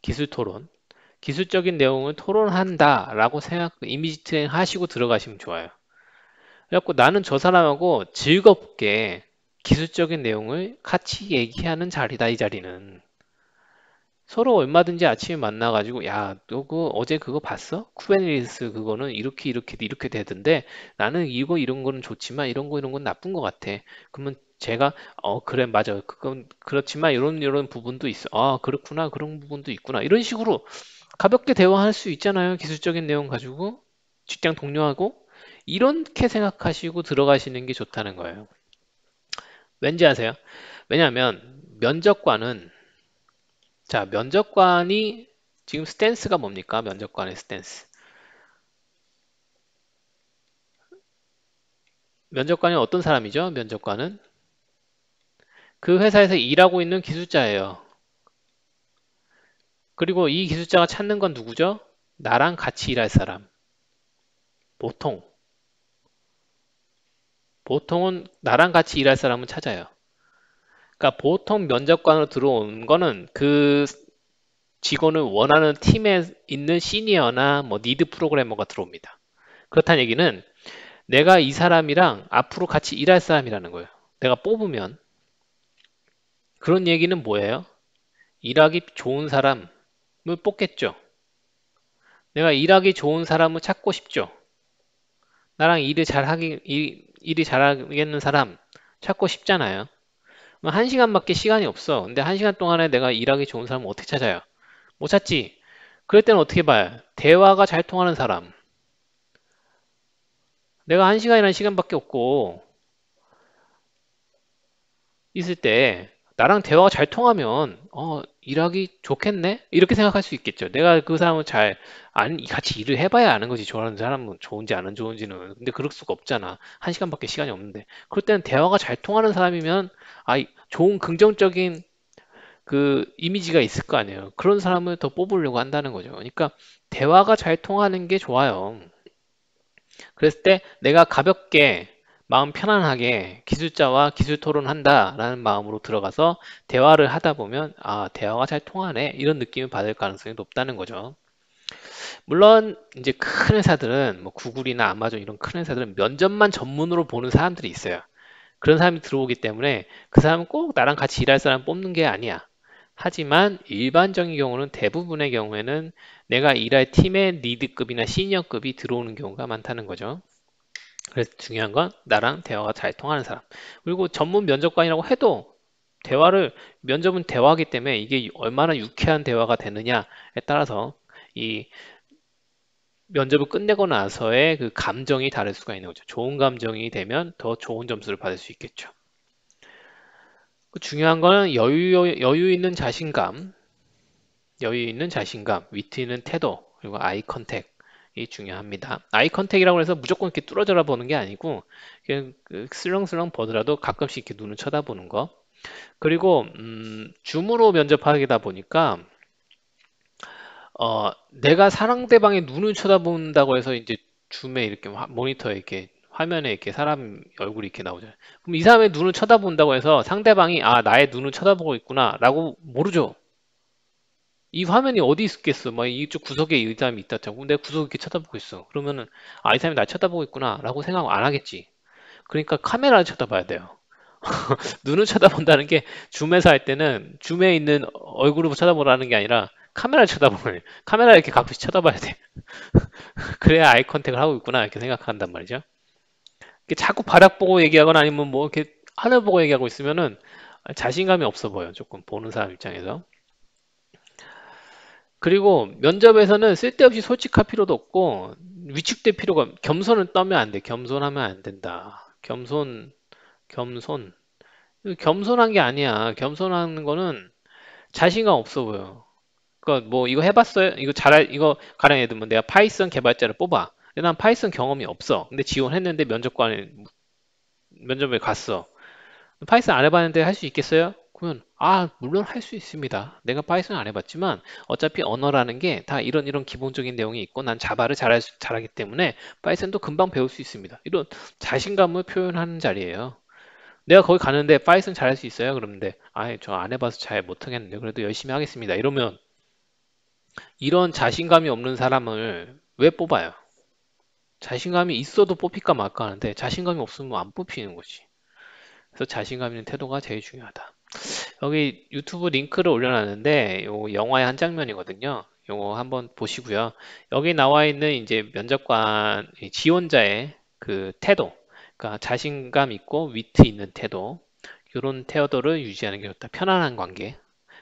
기술 토론. 기술적인 내용을 토론한다 라고 생각, 이미지 트레 하시고 들어가시면 좋아요. 그래갖고 나는 저 사람하고 즐겁게 기술적인 내용을 같이 얘기하는 자리다, 이 자리는. 서로 얼마든지 아침에 만나가지고 야너그 어제 그거 봤어? 쿠베네티스 그거는 이렇게 이렇게 이렇게 되던데 나는 이거 이런 거는 좋지만 이런 거 이런 건 나쁜 것 같아. 그러면 제가 어 그래 맞아 그건 그렇지만 이런 이런 부분도 있어. 아 그렇구나 그런 부분도 있구나 이런 식으로 가볍게 대화할 수 있잖아요. 기술적인 내용 가지고 직장 동료하고 이렇게 생각하시고 들어가시는 게 좋다는 거예요. 왠지 아세요? 왜냐하면 면접관은 자, 면접관이 지금 스탠스가 뭡니까? 면접관의 스탠스. 면접관이 어떤 사람이죠? 면접관은 그 회사에서 일하고 있는 기술자예요. 그리고 이 기술자가 찾는 건 누구죠? 나랑 같이 일할 사람. 보통. 보통은 나랑 같이 일할 사람은 찾아요. 그러니까 보통 면접관으로 들어온 거는 그 직원을 원하는 팀에 있는 시니어나 뭐 니드 프로그래머가 들어옵니다. 그렇다는 얘기는 내가 이 사람이랑 앞으로 같이 일할 사람이라는 거예요. 내가 뽑으면 그런 얘기는 뭐예요? 일하기 좋은 사람을 뽑겠죠. 내가 일하기 좋은 사람을 찾고 싶죠. 나랑 일을 잘하기 일, 일이 잘하겠는 사람 찾고 싶잖아요. 뭐 한 시간밖에 시간이 없어. 근데 한 시간 동안에 내가 일하기 좋은 사람은 어떻게 찾아요? 못 찾지. 그럴 때는 어떻게 봐요? 대화가 잘 통하는 사람. 내가 한 시간이라는 시간밖에 없고 있을 때 나랑 대화가 잘 통하면 어 일하기 좋겠네 이렇게 생각할 수 있겠죠. 내가 그 사람을 잘 안, 같이 일을 해봐야 아는 거지 좋아하는 사람은 좋은지 안 좋은지는 근데 그럴 수가 없잖아. 한 시간밖에 시간이 없는데 그럴 때는 대화가 잘 통하는 사람이면 아, 좋은 긍정적인 그 이미지가 있을 거 아니에요. 그런 사람을 더 뽑으려고 한다는 거죠. 그러니까 대화가 잘 통하는 게 좋아요. 그랬을 때 내가 가볍게 마음 편안하게 기술자와 기술 토론한다라는 마음으로 들어가서 대화를 하다 보면 아 대화가 잘 통하네 이런 느낌을 받을 가능성이 높다는 거죠. 물론 이제 큰 회사들은 뭐 구글이나 아마존 이런 큰 회사들은 면접만 전문으로 보는 사람들이 있어요. 그런 사람이 들어오기 때문에 그 사람은 꼭 나랑 같이 일할 사람 뽑는 게 아니야. 하지만 일반적인 경우는 대부분의 경우에는 내가 일할 팀의 리드급이나 시니어급이 들어오는 경우가 많다는 거죠. 그래서 중요한 건 나랑 대화가 잘 통하는 사람. 그리고 전문 면접관이라고 해도 대화를 면접은 대화기 때문에 이게 얼마나 유쾌한 대화가 되느냐에 따라서 이 면접을 끝내고 나서의 그 감정이 다를 수가 있는 거죠. 좋은 감정이 되면 더 좋은 점수를 받을 수 있겠죠. 그 중요한 거는 여유, 여유 있는 자신감, 여유 있는 자신감, 위트 있는 태도, 그리고 아이 컨택이 중요합니다. 아이 컨택이라고 해서 무조건 이렇게 뚫어져라 보는 게 아니고 그냥 그 슬렁슬렁 보더라도 가끔씩 이렇게 눈을 쳐다보는 거. 그리고 음, 줌으로 면접하기다 보니까 어, 내가 상대방의 눈을 쳐다본다고 해서 이제 줌에 이렇게 모니터에 이렇게 화면에 이렇게 사람 얼굴이 이렇게 나오잖아요. 그럼 이 사람의 눈을 쳐다본다고 해서 상대방이 아, 나의 눈을 쳐다보고 있구나라고 모르죠. 이 화면이 어디 있겠어? 막 뭐 이쪽 구석에 이 사람이 있다 쳐고 내 구석 이렇게 쳐다보고 있어. 그러면은 아, 이 사람이 나 쳐다보고 있구나라고 생각 안 하겠지. 그러니까 카메라를 쳐다봐야 돼요. *laughs* 눈을 쳐다본다는 게 줌에서 할 때는 줌에 있는 얼굴을 쳐다보라는 게 아니라 카메라를 쳐다보면 카메라 이렇게 가끔씩 쳐다봐야 돼. *laughs* 그래야 아이 컨택을 하고 있구나 이렇게 생각한단 말이죠. 자꾸 바닥 보고 얘기하거나 아니면 뭐 이렇게 하늘 보고 얘기하고 있으면은 자신감이 없어 보여 조금 보는 사람 입장에서. 그리고 면접에서는 쓸데없이 솔직할 필요도 없고 위축될 필요가 겸손을 떠면 안 돼. 겸손하면 안 된다. 겸손 겸손 겸손한 게 아니야. 겸손한 거는 자신감 없어 보여. 그러니까 뭐 이거 해봤어요? 이거 잘 이거 가령 예를 들면 내가 파이썬 개발자를 뽑아. 근데 난 파이썬 경험이 없어. 근데 지원했는데 면접관에 면접에 갔어. 파이썬 안 해봤는데 할 수 있겠어요? 그러면 아 물론 할 수 있습니다. 내가 파이썬 안 해봤지만 어차피 언어라는 게 다 이런 이런 기본적인 내용이 있고 난 자바를 잘할 잘하기 때문에 파이썬도 금방 배울 수 있습니다. 이런 자신감을 표현하는 자리예요. 내가 거기 가는데 파이썬 잘할 수 있어요? 그러는데 아예 저 안 해봐서 잘 못하겠는데 그래도 열심히 하겠습니다. 이러면 이런 자신감이 없는 사람을 왜 뽑아요? 자신감이 있어도 뽑힐까 말까 하는데 자신감이 없으면 안 뽑히는 거지. 그래서 자신감 있는 태도가 제일 중요하다. 여기 유튜브 링크를 올려놨는데 요 영화의 한 장면이거든요. 요거 한번 보시고요. 여기 나와 있는 이제 면접관 지원자의 그 태도, 그러니까 자신감 있고 위트 있는 태도, 이런 태도를 유지하는 게 좋다. 편안한 관계,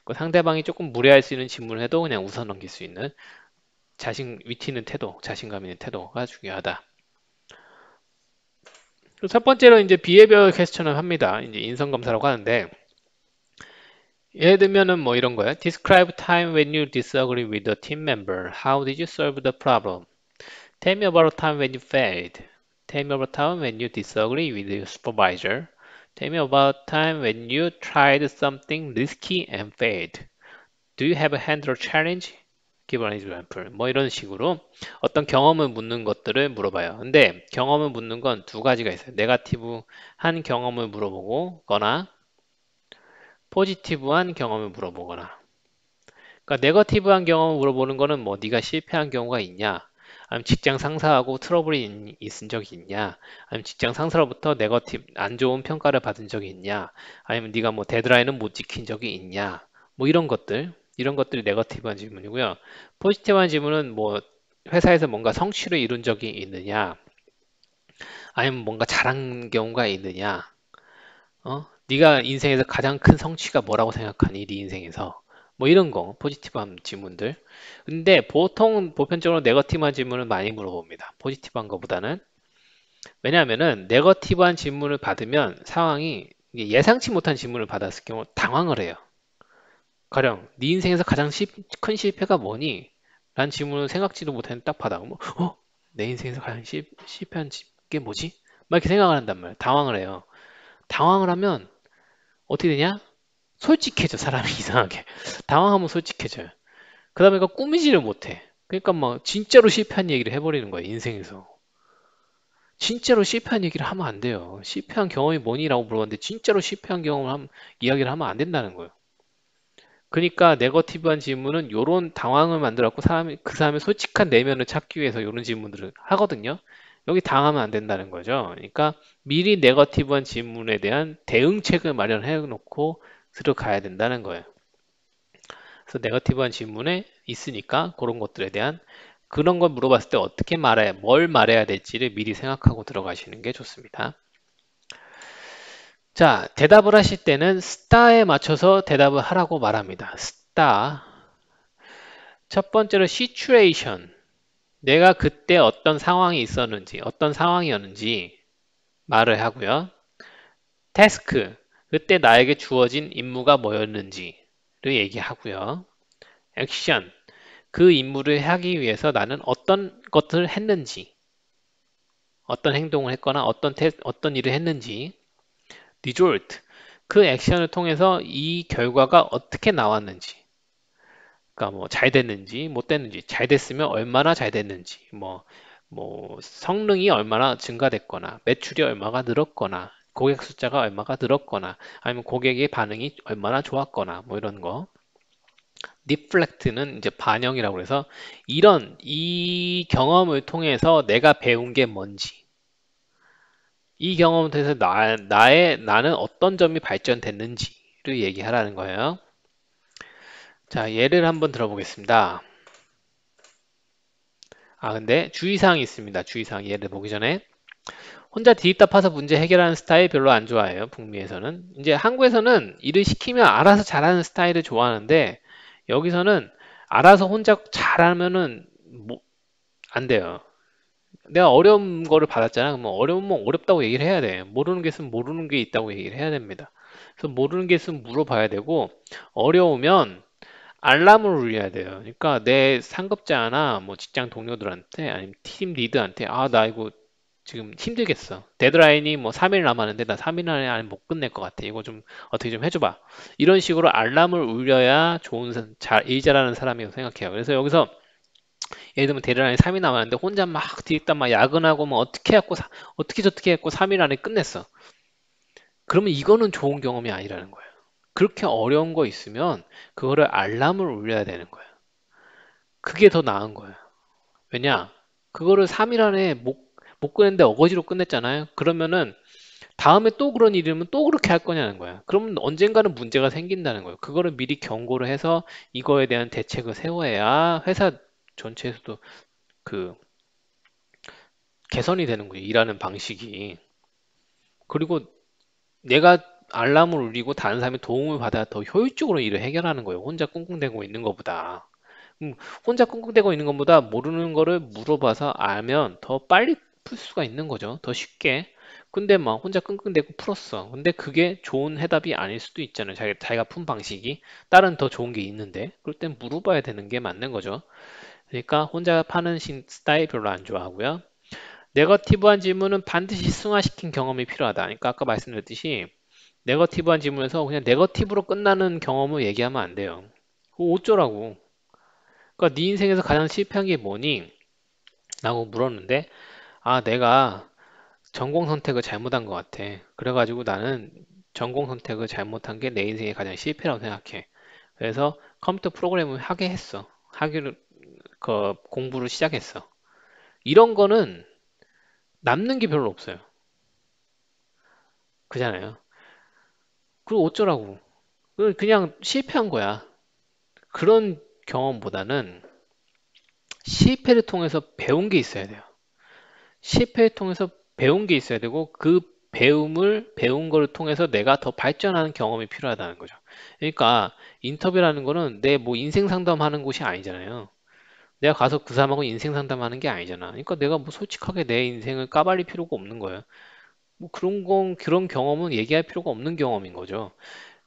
그 상대방이 조금 무례할 수 있는 질문을 해도 그냥 웃어 넘길 수 있는 자신 위치 있는 태도, 자신감 있는 태도가 중요하다. 첫 번째로 이제 비해별어 퀘스천을 합니다. 이제 인성 검사라고 하는데 예를 들면은 뭐 이런 거예요. Describe time when you disagree with a team member. How did you solve the problem? Tell me about a time when you failed. Tell me about a time when you disagree with your supervisor. Tell me about time when you tried something risky and failed. Do you have a handle challenge? Give an example. 뭐 이런 식으로 어떤 경험을 묻는 것들을 물어봐요. 근데 경험을 묻는 건 두 가지가 있어요. 네가티브한 경험을 물어보거나 포지티브한 경험을 물어보거나. 그러니까 네거티브한 경험을 물어보는 거는 뭐 네가 실패한 경우가 있냐? 아니면 직장 상사하고 트러블이 있, 은 적이 있냐? 아니면 직장 상사로부터 네거티브 안 좋은 평가를 받은 적이 있냐? 아니면 네가 뭐 데드라인은 못 지킨 적이 있냐? 뭐 이런 것들 이런 것들이 네거티브한 질문이고요. 포지티브한 질문은 뭐 회사에서 뭔가 성취를 이룬 적이 있느냐? 아니면 뭔가 잘한 경우가 있느냐? 어? 네가 인생에서 가장 큰 성취가 뭐라고 생각하니? 네 인생에서 뭐 이런 거 포지티브한 질문들 근데 보통 보편적으로 네거티브한 질문을 많이 물어봅니다 포지티브한 것보다는 왜냐하면은 네거티브한 질문을 받으면 상황이 예상치 못한 질문을 받았을 경우 당황을 해요 가령 네 인생에서 가장 시, 큰 실패가 뭐니? 란 질문을 생각지도 못했는데 딱 받아 뭐, 어? 내 인생에서 가장 시, 실패한 게 뭐지? 막 이렇게 생각을 한단 말이에요 당황을 해요 당황을 하면 어떻게 되냐? 솔직해져 사람이 *laughs* 이상하게 당황하면 솔직해져요 그 다음에 꾸미지를 못해 그러니까 막 진짜로 실패한 얘기를 해버리는 거예요 인생에서 진짜로 실패한 얘기를 하면 안 돼요 실패한 경험이 뭐니라고 물어봤는데 진짜로 실패한 경험을 함, 이야기를 하면 안 된다는 거예요 그러니까 네거티브한 질문은 요런 당황을 만들었고 사람이 그 사람의 솔직한 내면을 찾기 위해서 요런 질문들을 하거든요 여기 당하면 안 된다는 거죠 그러니까 미리 네거티브한 질문에 대한 대응책을 마련해 놓고 들어가야 된다는 거예요. 그래서 네거티브한 질문에 있으니까 그런 것들에 대한 그런 걸 물어봤을 때 어떻게 말해, 뭘 말해야 될지를 미리 생각하고 들어가시는 게 좋습니다. 자, 대답을 하실 때는 스타에 맞춰서 대답을 하라고 말합니다. 스타. 첫 번째로 시츄레이션. 내가 그때 어떤 상황이 있었는지, 어떤 상황이었는지 말을 하고요. 태스크. 그때 나에게 주어진 임무가 뭐였는지를 얘기하고요. 액션. 그 임무를 하기 위해서 나는 어떤 것을 했는지, 어떤 행동을 했거나 어떤 테, 어떤 일을 했는지, result. 그 액션을 통해서 이 결과가 어떻게 나왔는지, 그러니까 뭐 잘 됐는지 못 됐는지, 잘 됐으면 얼마나 잘 됐는지, 뭐, 뭐 성능이 얼마나 증가됐거나 매출이 얼마가 늘었거나 고객 숫자가 얼마가 늘었거나 아니면 고객의 반응이 얼마나 좋았거나 뭐 이런 거 reflect는 이제 반영이라고 해서 이런 이 경험을 통해서 내가 배운 게 뭔지 이 경험을 통해서 나, 나의 나는 어떤 점이 발전됐는지를 얘기하라는 거예요. 자 예를 한번 들어보겠습니다. 아 근데 주의사항이 있습니다. 주의사항 예를 보기 전에 혼자 뒤립다 파서 문제 해결하는 스타일 별로 안 좋아해요. 북미에서는. 이제 한국에서는 일을 시키면 알아서 잘하는 스타일을 좋아하는데 여기서는 알아서 혼자 잘하면은 뭐 안 돼요. 내가 어려운 거를 받았잖아. 그러면 뭐 어려운면 뭐 어렵다고 얘기를 해야 돼. 모르는 게 있으면 모르는 게 있다고 얘기를 해야 됩니다. 그래서 모르는 게 있으면 물어봐야 되고 어려우면 알람을 울려야 돼요. 그러니까 내 상급자나 뭐 직장 동료들한테 아니면 팀 리드한테 아 나 이거 지금 힘들겠어. 데드라인이 뭐 3일 남았는데 나 3일 안에 못 끝낼 것 같아. 이거 좀 어떻게 좀 해줘봐. 이런 식으로 알람을 울려야 좋은 잘 일자라는 사람이라고 생각해요. 그래서 여기서 예를 들면 데드라인 3일 남았는데 혼자 막 뒤집다 막 야근하고 뭐 어떻게 했고 어떻게 저떻게 했고 3일 안에 끝냈어. 그러면 이거는 좋은 경험이 아니라는 거예요. 그렇게 어려운 거 있으면 그거를 알람을 울려야 되는 거예요. 그게 더 나은 거예요. 왜냐? 그거를 3일 안에 못못 끄는데 어거지로 끝냈잖아요. 그러면은 다음에 또 그런 일이면 또 그렇게 할 거냐는 거야. 그러면 언젠가는 문제가 생긴다는 거예요. 그거를 미리 경고를 해서 이거에 대한 대책을 세워야 회사 전체에서도 그 개선이 되는 거예요. 일하는 방식이. 그리고 내가 알람을 울리고 다른 사람이 도움을 받아 더 효율적으로 일을 해결하는 거예요. 혼자 꿍꿍대고 있는 것보다. 음, 혼자 끙끙대고 있는 것보다 모르는 거를 물어봐서 알면 더 빨리 풀 수가 있는 거죠. 더 쉽게. 근데 막 혼자 끙끙대고 풀었어. 근데 그게 좋은 해답이 아닐 수도 있잖아요. 자기, 자기가 푼 방식이. 다른 더 좋은 게 있는데. 그럴 땐 물어봐야 되는 게 맞는 거죠. 그러니까 혼자 파는 스타일 별로 안 좋아하고요. 네거티브한 질문은 반드시 승화시킨 경험이 필요하다. 그러니까 아까 말씀드렸듯이 네거티브한 질문에서 그냥 네거티브로 끝나는 경험을 얘기하면 안 돼요. 그거 어쩌라고. 그러니까 네 인생에서 가장 실패한 게 뭐니? 라고 물었는데 아, 내가 전공 선택을 잘못한 것 같아. 그래가지고 나는 전공 선택을 잘못한 게 내인생에 가장 실패라고 생각해. 그래서 컴퓨터 프로그램을 하게 했어. 하기로 그, 공부를 시작했어. 이런 거는 남는 게 별로 없어요. 그잖아요. 그리고 어쩌라고. 그 그냥 실패한 거야. 그런 경험보다는 실패를 통해서 배운 게 있어야 돼요. 실패를 통해서 배운 게 있어야 되고 그 배움을 배운 거를 통해서 내가 더 발전하는 경험이 필요하다는 거죠. 그러니까 인터뷰라는 거는 내 뭐 인생 상담하는 곳이 아니잖아요. 내가 가서 그 사람하고 인생 상담하는 게 아니잖아. 그러니까 내가 뭐 솔직하게 내 인생을 까발릴 필요가 없는 거예요. 뭐 그런 건 그런 경험은 얘기할 필요가 없는 경험인 거죠.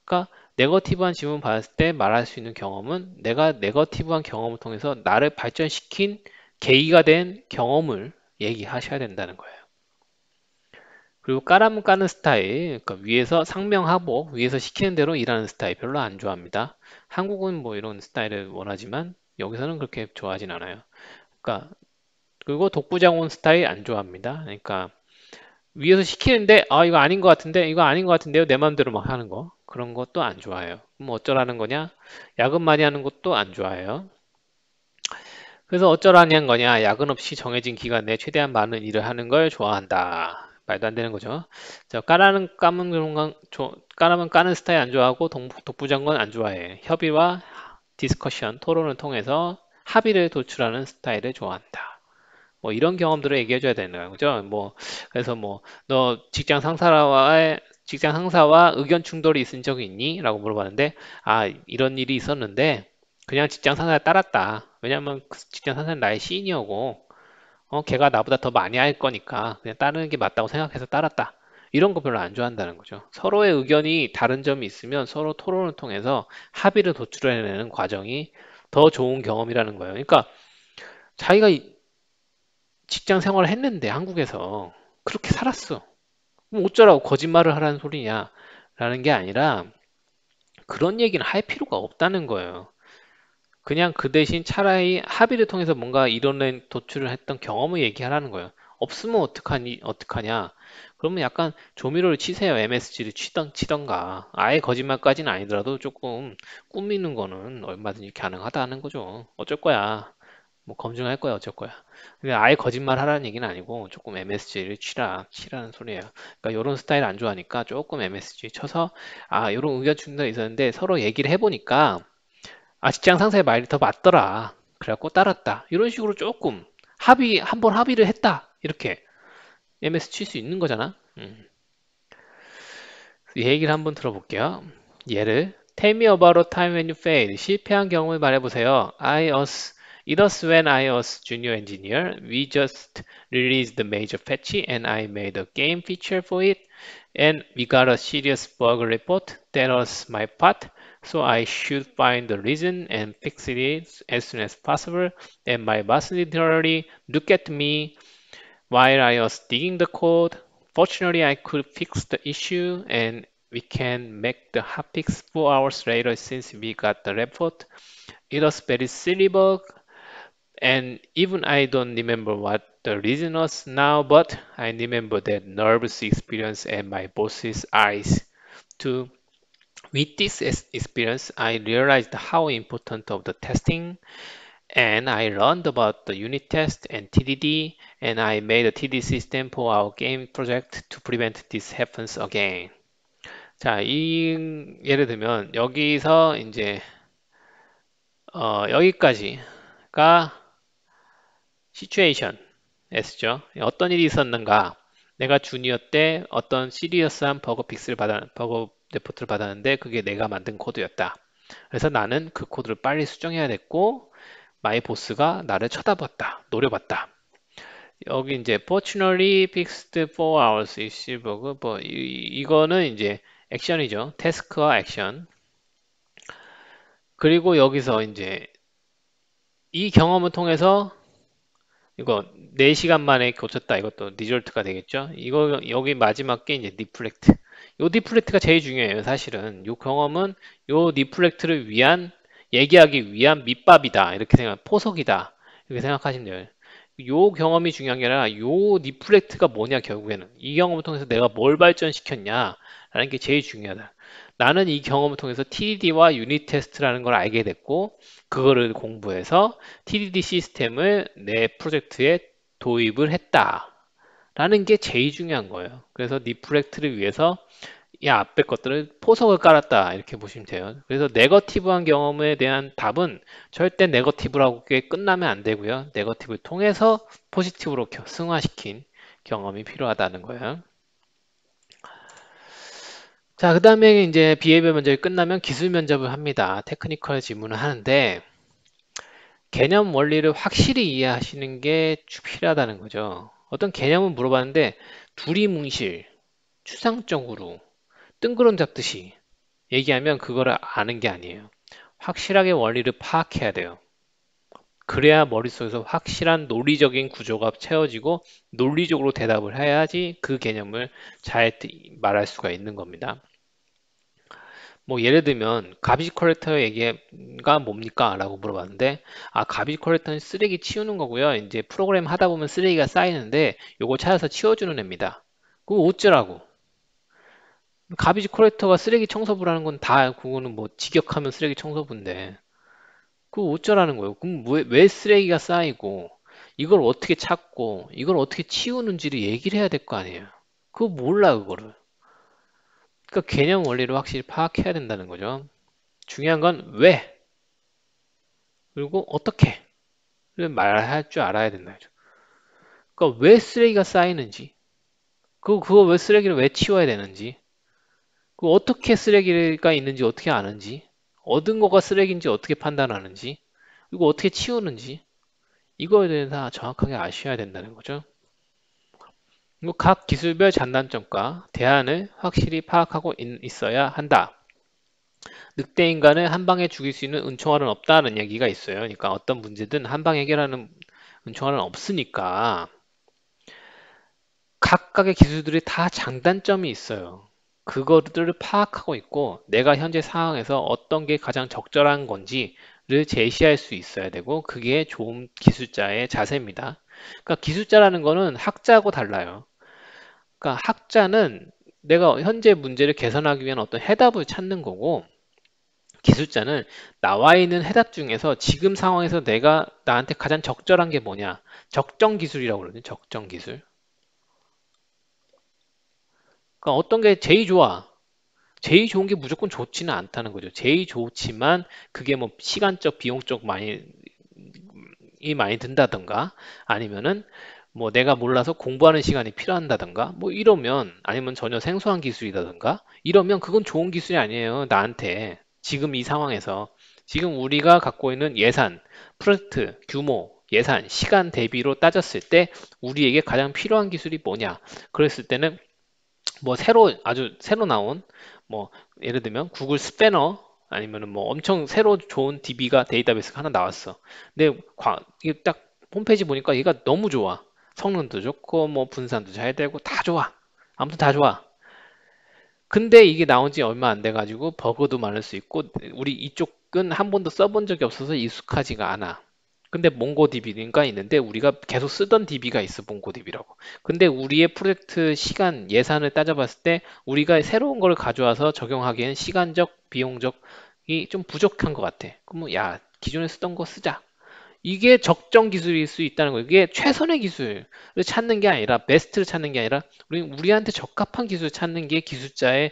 그러니까 네거티브한 질문 받았을 때 말할 수 있는 경험은 내가 네거티브한 경험을 통해서 나를 발전시킨 계기가 된 경험을 얘기하셔야 된다는 거예요. 그리고 까라면 까는 스타일, 그러니까 위에서 상명하복, 위에서 시키는 대로 일하는 스타일 별로 안 좋아합니다. 한국은 뭐 이런 스타일을 원하지만 여기서는 그렇게 좋아하진 않아요. 그러니까 그리고 독부장원 스타일 안 좋아합니다. 그러니까 위에서 시키는데 아 이거 아닌 것 같은데 이거 아닌 것 같은데요 내 마음대로 막 하는 거 그런 것도 안 좋아해요. 그럼 어쩌라는 거냐? 야근 많이 하는 것도 안 좋아해요. 그래서 어쩌라는 거냐. 야근 없이 정해진 기간 내에 최대한 많은 일을 하는 걸 좋아한다. 말도 안 되는 거죠. 저 까라는 까는 그런 까라면 까는 스타일 안 좋아하고 독부장관 안 좋아해. 협의와 디스커션, 토론을 통해서 합의를 도출하는 스타일을 좋아한다. 뭐 이런 경험들을 얘기해 줘야 되는 거죠뭐 그래서 뭐 너 직장 상사와의 직장 상사와 의견 충돌이 있은 적이 있니? 라고 물어봤는데 아 이런 일이 있었는데 그냥 직장 상사 따랐다. 왜냐하면 그 직장 상사는 나의 시인이었고 어, 걔가 나보다 더 많이 할 거니까 그냥 따르는 게 맞다고 생각해서 따랐다. 이런 거 별로 안 좋아한다는 거죠. 서로의 의견이 다른 점이 있으면 서로 토론을 통해서 합의를 도출해내는 과정이 더 좋은 경험이라는 거예요. 그러니까 자기가 직장 생활을 했는데 한국에서 그렇게 살았어. 그럼 어쩌라고 거짓말을 하라는 소리냐? 라는 게 아니라 그런 얘기는 할 필요가 없다는 거예요. 그냥 그 대신 차라리 합의를 통해서 뭔가 이뤄낸 도출을 했던 경험을 얘기하라는 거예요. 없으면 어떡하니, 어떡하냐. 그러면 약간 조미료를 치세요. MSG를 치던, 치던가. 아예 거짓말까지는 아니더라도 조금 꾸미는 거는 얼마든지 가능하다는 거죠. 어쩔 거야. 뭐 검증할 거야, 어쩔 거야. 근데 아예 거짓말 하라는 얘기는 아니고 조금 MSG를 치라, 치라는 소리예요. 그러니까 이런 스타일 안 좋아하니까 조금 MSG 쳐서 아, 이런 의견 충돌이 있었는데 서로 얘기를 해보니까 아 직장 상사의 말이 더 맞더라. 그래갖고 따랐다. 이런 식으로 조금 합의 한번 합의를 했다. 이렇게 MS 칠 수 있는 거잖아. 음. 얘기를 한번 들어볼게요. 예를 Tell me about a time when you failed. 실패한 경험을 말해보세요. I was It was when I was junior engineer. We just released the major patch and I made a game feature for it. And we got a serious bug report. That was my part. so I should find the reason and fix it as soon as possible. And my boss literally looked at me while I was digging the code. Fortunately, I could fix the issue and we can make the hotfix four hours later since we got the report. It was very silly bug and even I don't remember what the reason was now, but I remember that nervous experience and my boss's eyes too With this experience, I realized how important of the testing and I learned about the unit test and TDD and I made a TDD system for our game project to prevent this happens again. 자, 이 예를 들면 여기서 이제 어, 여기까지가 situation S죠. 어떤 일이 있었는가? 내가 주니어 때 어떤 시리어스한 버그 픽스를 받아 버그 레포트를 받았는데 그게 내가 만든 코드였다. 그래서 나는 그 코드를 빨리 수정해야 됐고 마이 보스가 나를 쳐다봤다. 노려봤다. 여기 이제 fortunately fixed for hours issue b 뭐 이, 이거는 이제 액션이죠. 태스크와 액션. 그리고 여기서 이제 이 경험을 통해서 이거 4시간 만에 고쳤다 이것도 리졸트가 되겠죠 이거 여기 마지막 게 이제 리플렉트 요 리플렉트가 제일 중요해요 사실은 요 경험은 요 리플렉트를 위한 얘기하기 위한 밑밥이다 이렇게 생각 포석이다 이렇게 생각하시면 돼요 요 경험이 중요한 게 아니라 요 리플렉트가 뭐냐 결국에는 이 경험을 통해서 내가 뭘 발전시켰냐 라는 게 제일 중요하다 나는 이 경험을 통해서 TDD와 유닛 테스트라는 걸 알게 됐고 그거를 공부해서 TDD 시스템을 내 프로젝트에 도입을 했다. 라는 게 제일 중요한 거예요. 그래서 네 프로젝트를 위해서 이 앞에 것들을 포석을 깔았다 이렇게 보시면 돼요. 그래서 네거티브한 경험에 대한 답은 절대 네거티브라고 끝나면 안 되고요. 네거티브를 통해서 포지티브로 승화시킨 경험이 필요하다는 거예요. 자, 그 다음에 이제 비해비어 면접이 끝나면 기술 면접을 합니다. 테크니컬 질문을 하는데 개념 원리를 확실히 이해하시는 게 필요하다는 거죠. 어떤 개념을 물어봤는데 두리뭉실, 추상적으로, 뜬구름 잡듯이 얘기하면 그거를 아는 게 아니에요. 확실하게 원리를 파악해야 돼요. 그래야 머릿속에서 확실한 논리적인 구조가 채워지고 논리적으로 대답을 해야지 그 개념을 잘 말할 수가 있는 겁니다. 뭐 예를 들면 가비지 컬렉터 얘기가 뭡니까? 라고 물어봤는데 아 가비지 컬렉터는 쓰레기 치우는 거고요. 이제 프로그램 하다 보면 쓰레기가 쌓이는데 요거 찾아서 치워주는 애입니다. 그거 어쩌라고? 가비지 컬렉터가 쓰레기 청소부라는 건 다 그거는 뭐 직역하면 쓰레기 청소부인데 그 어쩌라는 거예요? 그럼 왜, 왜 쓰레기가 쌓이고 이걸 어떻게 찾고 이걸 어떻게 치우는지를 얘기를 해야 될 거 아니에요. 그거 몰라 그거를. 그러니까 개념 원리를 확실히 파악해야 된다는 거죠. 중요한 건 왜? 그리고 어떻게? 를 말할 줄 알아야 된다죠 그러니까 왜 쓰레기가 쌓이는지 그 그거 왜 쓰레기를 왜 치워야 되는지 그 어떻게 쓰레기가 있는지 어떻게 아는지 얻은 거가 쓰레기인지 어떻게 판단하는지 이거 어떻게 치우는지 이거에 대해 서 정확하게 아셔야 된다는 거죠. 각 기술별 장단점과 대안을 확실히 파악하고 있어야 한다. 늑대 인간을 한 방에 죽일 수 있는 은총알은 없다는 얘기가 있어요. 그러니까 어떤 문제든 한방 해결하는 은총알은 없으니까 각각의 기술들이 다 장단점이 있어요. 그것들을 파악하고 있고 내가 현재 상황에서 어떤 게 가장 적절한 건지를 제시할 수 있어야 되고 그게 좋은 기술자의 자세입니다. 그러니까 기술자라는 거는 학자하고 달라요. 그러니까 학자는 내가 현재 문제를 개선하기 위한 어떤 해답을 찾는 거고 기술자는 나와 있는 해답 중에서 지금 상황에서 내가 나한테 가장 적절한 게 뭐냐 적정 기술이라고 그러죠 적정 기술 그러니까 어떤 게 제일 좋아? 제일 좋은 게 무조건 좋지는 않다는 거죠. 제일 좋지만 그게 뭐 시간적, 비용적 많이 이 많이 든다던가 아니면은 뭐 내가 몰라서 공부하는 시간이 필요한다던가 뭐 이러면 아니면 전혀 생소한 기술이라던가 이러면 그건 좋은 기술이 아니에요. 나한테 지금 이 상황에서 지금 우리가 갖고 있는 예산, 프로젝트, 규모, 예산, 시간 대비로 따졌을 때 우리에게 가장 필요한 기술이 뭐냐? 그랬을 때는 뭐 새로 아주 새로 나온 뭐 예를 들면 구글 스패너 아니면은 뭐 엄청 새로 좋은 DB가 데이터베이스가 하나 나왔어. 근데 과, 이딱 홈페이지 보니까 얘가 너무 좋아. 성능도 좋고 뭐 분산도 잘 되고 다 좋아. 아무튼 다 좋아. 근데 이게 나온 지 얼마 안 돼가지고 버그도 많을 수 있고 우리 이쪽은 한 번도 써본 적이 없어서 익숙하지가 않아. 근데 몽고DB가 있는데 우리가 계속 쓰던 DB가 있어 몽고DB라고. 근데 우리의 프로젝트 시간 예산을 따져봤을 때 우리가 새로운 걸 가져와서 적용하기엔 시간적, 비용적이 좀 부족한 것 같아. 그면야 뭐, 기존에 쓰던 거 쓰자. 이게 적정 기술일 수 있다는 거예요. 이게 최선의 기술을 찾는 게 아니라 베스트를 찾는 게 아니라 우리한테 적합한 기술을 찾는 게 기술자의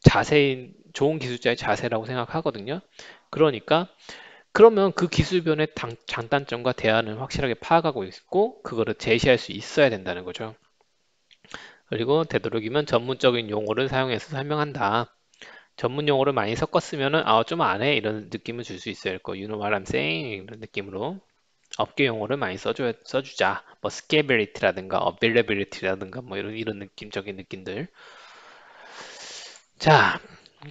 자세인 좋은 기술자의 자세라고 생각하거든요. 그러니까 그러면 그 기술변의 장단점과 대안을 확실하게 파악하고 있고 그거를 제시할 수 있어야 된다는 거죠. 그리고 되도록이면 전문적인 용어를 사용해서 설명한다. 전문 용어를 많이 섞었으면 아좀 안해 이런 느낌을 줄 수 있어요. you know what I'm saying 이런 느낌으로 업계 용어를 많이 써줘, 써주자. 뭐 scalability라든가 availability라든가 뭐 이런 이런 느낌적인 느낌들. 자,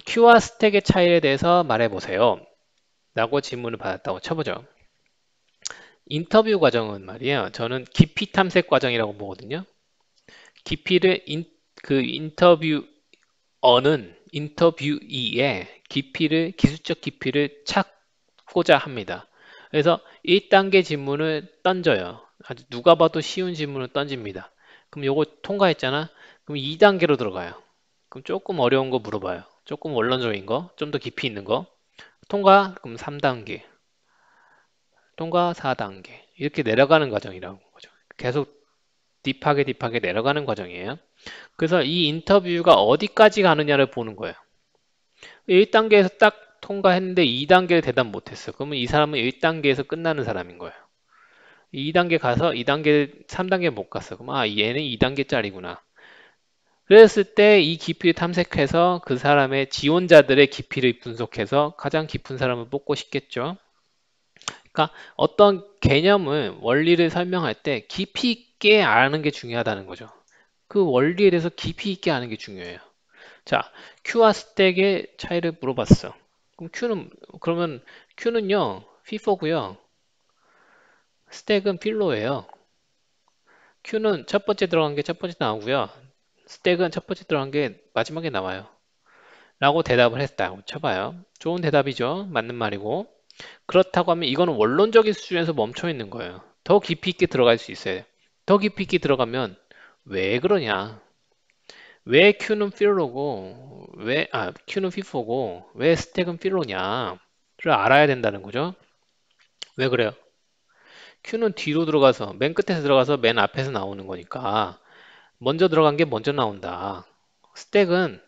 Q와 스택의 차이에 대해서 말해 보세요. 라고 질문을 받았다고 쳐보죠. 인터뷰 과정은 말이에요. 저는 깊이 탐색 과정이라고 보거든요. 깊이를 인, 그 인터뷰어는 인터뷰이의 깊이를 기술적 깊이를 찾고자 합니다. 그래서 1단계 질문을 던져요. 아주 누가 봐도 쉬운 질문을 던집니다. 그럼 요거 통과했잖아. 그럼 2단계로 들어가요. 그럼 조금 어려운 거 물어봐요. 조금 원론적인 거, 좀 더 깊이 있는 거. 통과 그럼 3단계 통과 4단계 이렇게 내려가는 과정이라고 거죠. 계속 딥하게 딥하게 내려가는 과정이에요. 그래서 이 인터뷰가 어디까지 가느냐를 보는 거예요. 1단계에서 딱 통과했는데 2단계를 대답 못했어. 그러면 이 사람은 1단계에서 끝나는 사람인 거예요. 2단계 가서 2단계, 3단계 못 갔어. 그럼 아 얘는 2단계짜리구나. 그랬을 때 이 깊이를 탐색해서 그 사람의 지원자들의 깊이를 분석해서 가장 깊은 사람을 뽑고 싶겠죠. 그러니까 어떤 개념을 원리를 설명할 때 깊이 있게 아는 게 중요하다는 거죠. 그 원리에 대해서 깊이 있게 아는 게 중요해요. 자, Q와 스택의 차이를 물어봤어. 그럼 Q는 그러면 Q는요 f i 고요 스택은 필로예요. Q는 첫 번째 들어간 게 첫 번째 나오고요. 스택은 첫 번째 들어간 게 마지막에 나와요. 라고 대답을 했다고 쳐봐요. 좋은 대답이죠. 맞는 말이고. 그렇다고 하면 이거는 원론적인 수준에서 멈춰 있는 거예요. 더 깊이 있게 들어갈 수 있어요. 더 깊이 있게 들어가면 왜 그러냐? 왜 Q는 필로고 왜아 Q는 FIFO고 왜 스택은 필로냐를 알아야 된다는 거죠. 왜 그래요? Q는 뒤로 들어가서 맨 끝에서 들어가서 맨 앞에서 나오는 거니까 먼저 들어간 게 먼저 나온다. 스택은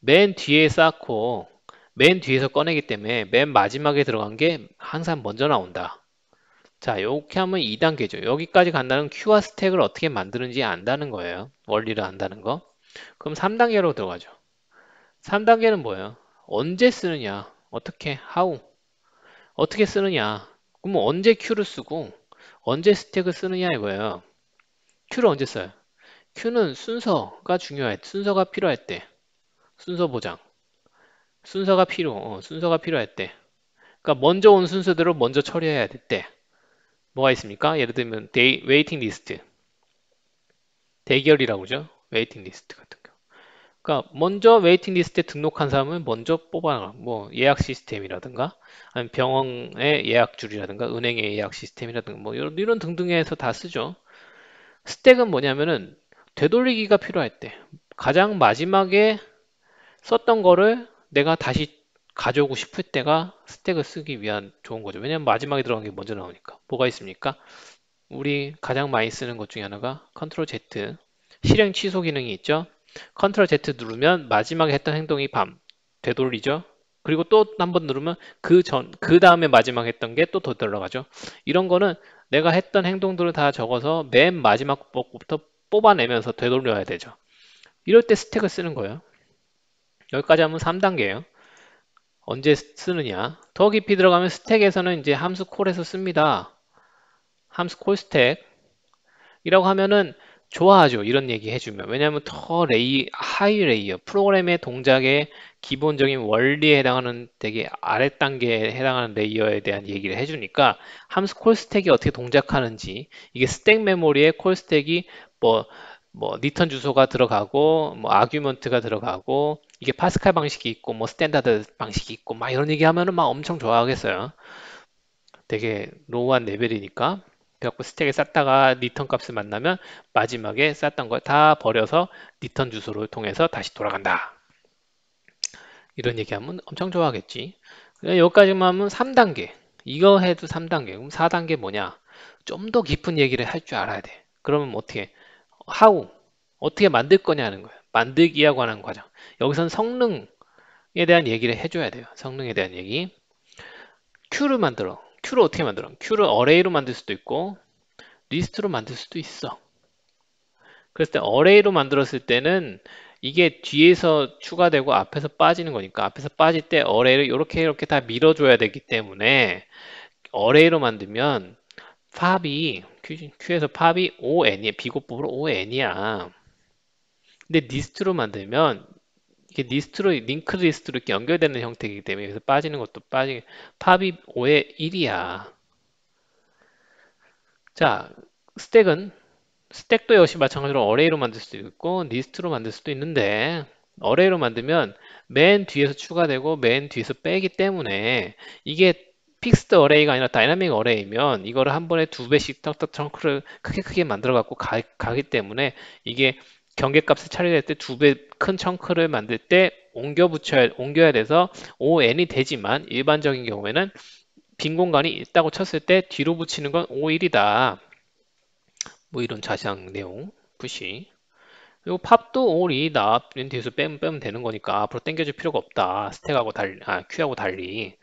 맨 뒤에 쌓고 맨 뒤에서 꺼내기 때문에 맨 마지막에 들어간 게 항상 먼저 나온다. 자, 이렇게 하면 2단계죠. 여기까지 간다는 큐와 스택을 어떻게 만드는지 안다는 거예요. 원리를 안다는 거. 그럼 3단계로 들어가죠. 3단계는 뭐예요? 언제 쓰느냐? 어떻게? how? 어떻게 쓰느냐? 그럼 언제 큐를 쓰고 언제 스택을 쓰느냐 이거예요. 큐를 언제 써요? Q는 순서가 중요할 순서가 필요할 때 순서 보장 순서가 필요 어, 순서가 필요할 때 그러니까 먼저 온 순서대로 먼저 처리해야 될 때 뭐가 있습니까? 예를 들면 데이, 웨이팅 리스트 대결이라고 그죠? 웨이팅 리스트 같은 경우 그러니까 먼저 웨이팅 리스트에 등록한 사람을 먼저 뽑아뭐 예약 시스템이라든가 아니면 병원의 예약 줄이라든가 은행의 예약 시스템이라든가 뭐 이런, 이런 등등에서 다 쓰죠 스택은 뭐냐면은 되돌리기가 필요할 때 가장 마지막에 썼던 거를 내가 다시 가져오고 싶을 때가 스택을 쓰기 위한 좋은 거죠. 왜냐면 마지막에 들어간 게 먼저 나오니까. 뭐가 있습니까? 우리 가장 많이 쓰는 것 중에 하나가 컨트롤 Z 실행 취소 기능이 있죠. 컨트롤 Z 누르면 마지막에 했던 행동이 밤 되돌리죠. 그리고 또 한 번 누르면 그 전, 그 다음에 마지막 에 했던 게 또 더 들어가죠. 이런 거는 내가 했던 행동들을 다 적어서 맨 마지막 것부터 뽑아내면서 되돌려야 되죠. 이럴 때 스택을 쓰는 거예요. 여기까지 하면 3단계예요. 언제 쓰느냐? 더 깊이 들어가면 스택에서는 이제 함수 콜에서 씁니다. 함수 콜 스택 이라고 하면은 좋아하죠. 이런 얘기 해주면. 왜냐하면 더 레이, 하이 레이어, 프로그램의 동작의 기본적인 원리에 해당하는 되게 아래 단계에 해당하는 레이어에 대한 얘기를 해주니까 함수 콜 스택이 어떻게 동작하는지 이게 스택 메모리에콜 스택이 뭐, 뭐 리턴 주소가 들어가고 뭐 아규먼트가 들어가고 이게 파스칼 방식이 있고 뭐 스탠다드 방식이 있고 막 이런 얘기 하면은 막 엄청 좋아하겠어요. 되게 로우한 레벨이니까. 그래갖고 스택에 쌌다가 리턴 값을 만나면 마지막에 쌌던 걸 다 버려서 리턴 주소를 통해서 다시 돌아간다. 이런 얘기하면 엄청 좋아하겠지. 여기까지만 하면 3단계. 이거 해도 3단계. 그럼 4단계 뭐냐? 좀 더 깊은 얘기를 할 줄 알아야 돼. 그러면 어떻게? 하우 어떻게 만들 거냐는 거예요. 만들기에 관한 과정. 여기선 성능에 대한 얘기를 해줘야 돼요. 성능에 대한 얘기. 큐를 만들어. 큐를 어떻게 만들어? 큐를 어레이로 만들 수도 있고 리스트로 만들 수도 있어. 그랬을 때 어레이로 만들었을 때는 이게 뒤에서 추가되고 앞에서 빠지는 거니까 앞에서 빠질 때 어레이를 이렇게 이렇게 다 밀어줘야 되기 때문에 어레이로 만들면 팝이 Q, 에서 팝이 ON이야. 비고법으로 ON이야. 근데 리스트로 만들면 이게 리스트로 링크 리스트로 이렇게 연결되는 형태이기 때문에 그래서 빠지는 것도 빠지 팝이 5의 1이야. 자, 스택은 스택도 역시 마찬가지로 어레이로 만들 수도 있고 리스트로 만들 수도 있는데 어레이로 만들면 맨 뒤에서 추가되고 맨 뒤에서 빼기 때문에 이게 픽스드 어레이가 아니라 다이나믹 어레이면 이거를 한 번에 두 배씩 떡떡 트렁크를 크게 크게 만들어 갖고 가, 기 때문에 이게 경계값을 처리할 때 두 배 큰 청크를 만들 때 옮겨 붙여야 옮겨야 돼서 ON이 되지만 일반적인 경우에는 빈 공간이 있다고 쳤을 때 뒤로 붙이는 건 O1이다. 뭐 이런 자세한 내용 푸시. 그리고 팝도 o 1이다 렌트에서 빼면 빼면 되는 거니까 앞으로 당겨줄 필요가 없다. 스택하고 달리 아 Q하고 달리.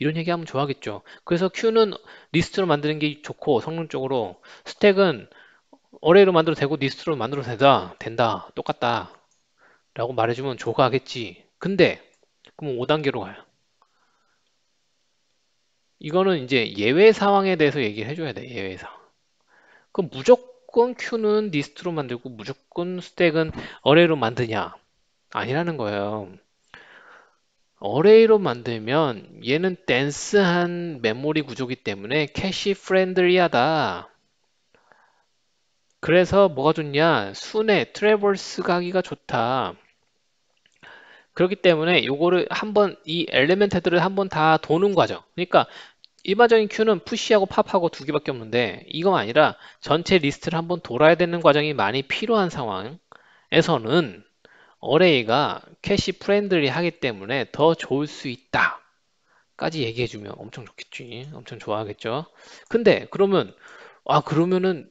이런 얘기하면 좋아하겠죠. 그래서 큐는 리스트로 만드는 게 좋고 성능적으로 스택은 어레이로 만들어도 되고 리스트로 만들어도 된다. 된다. 똑같다. 라고 말해주면 좋아하겠지. 근데 그럼 5단계로 가요. 이거는 이제 예외 상황에 대해서 얘기를 해줘야 돼. 예외 상황. 그럼 무조건 큐는 리스트로 만들고 무조건 스택은 어레이로 만드냐? 아니라는 거예요. 어레이로 만들면 얘는 댄스한 메모리 구조기 때문에 캐시 프렌들리하다. 그래서 뭐가 좋냐? 순회, 트래버스 가기가 좋다. 그렇기 때문에 요거를 한번 이엘리멘트들을 한번 다 도는 과정. 그러니까 일반적인 큐는 푸시하고 팝하고 두 개밖에 없는데 이건 아니라 전체 리스트를 한번 돌아야 되는 과정이 많이 필요한 상황에서는 어레이가 캐시 프렌들리 하기 때문에 더 좋을 수 있다 까지 얘기해 주면 엄청 좋겠지 엄청 좋아하겠죠 근데 그러면 아 그러면은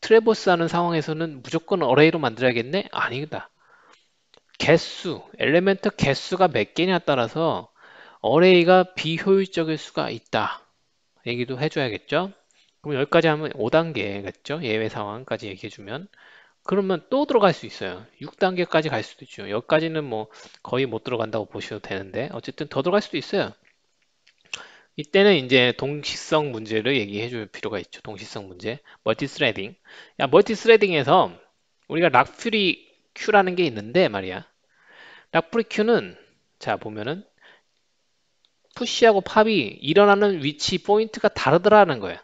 트래버스 하는 상황에서는 무조건 어레이로 만들어야겠네 아니다 개수 엘리멘트 개수가 몇 개냐 따라서 어레이가 비효율적일 수가 있다 얘기도 해줘야겠죠 그럼 여기까지 하면 5단계겠죠 예외 상황까지 얘기해주면 그러면 또 들어갈 수 있어요. 6단계까지 갈 수도 있죠. 여기까지는 뭐 거의 못 들어간다고 보셔도 되는데 어쨌든 더 들어갈 수도 있어요. 이때는 이제 동시성 문제를 얘기해 줄 필요가 있죠. 동시성 문제. 멀티스레딩. 야, 멀티스레딩에서 우리가 락프리큐라는게 있는데 말이야. 락프리큐는 자, 보면은 푸시하고 팝이 일어나는 위치 포인트가 다르더라는 거야.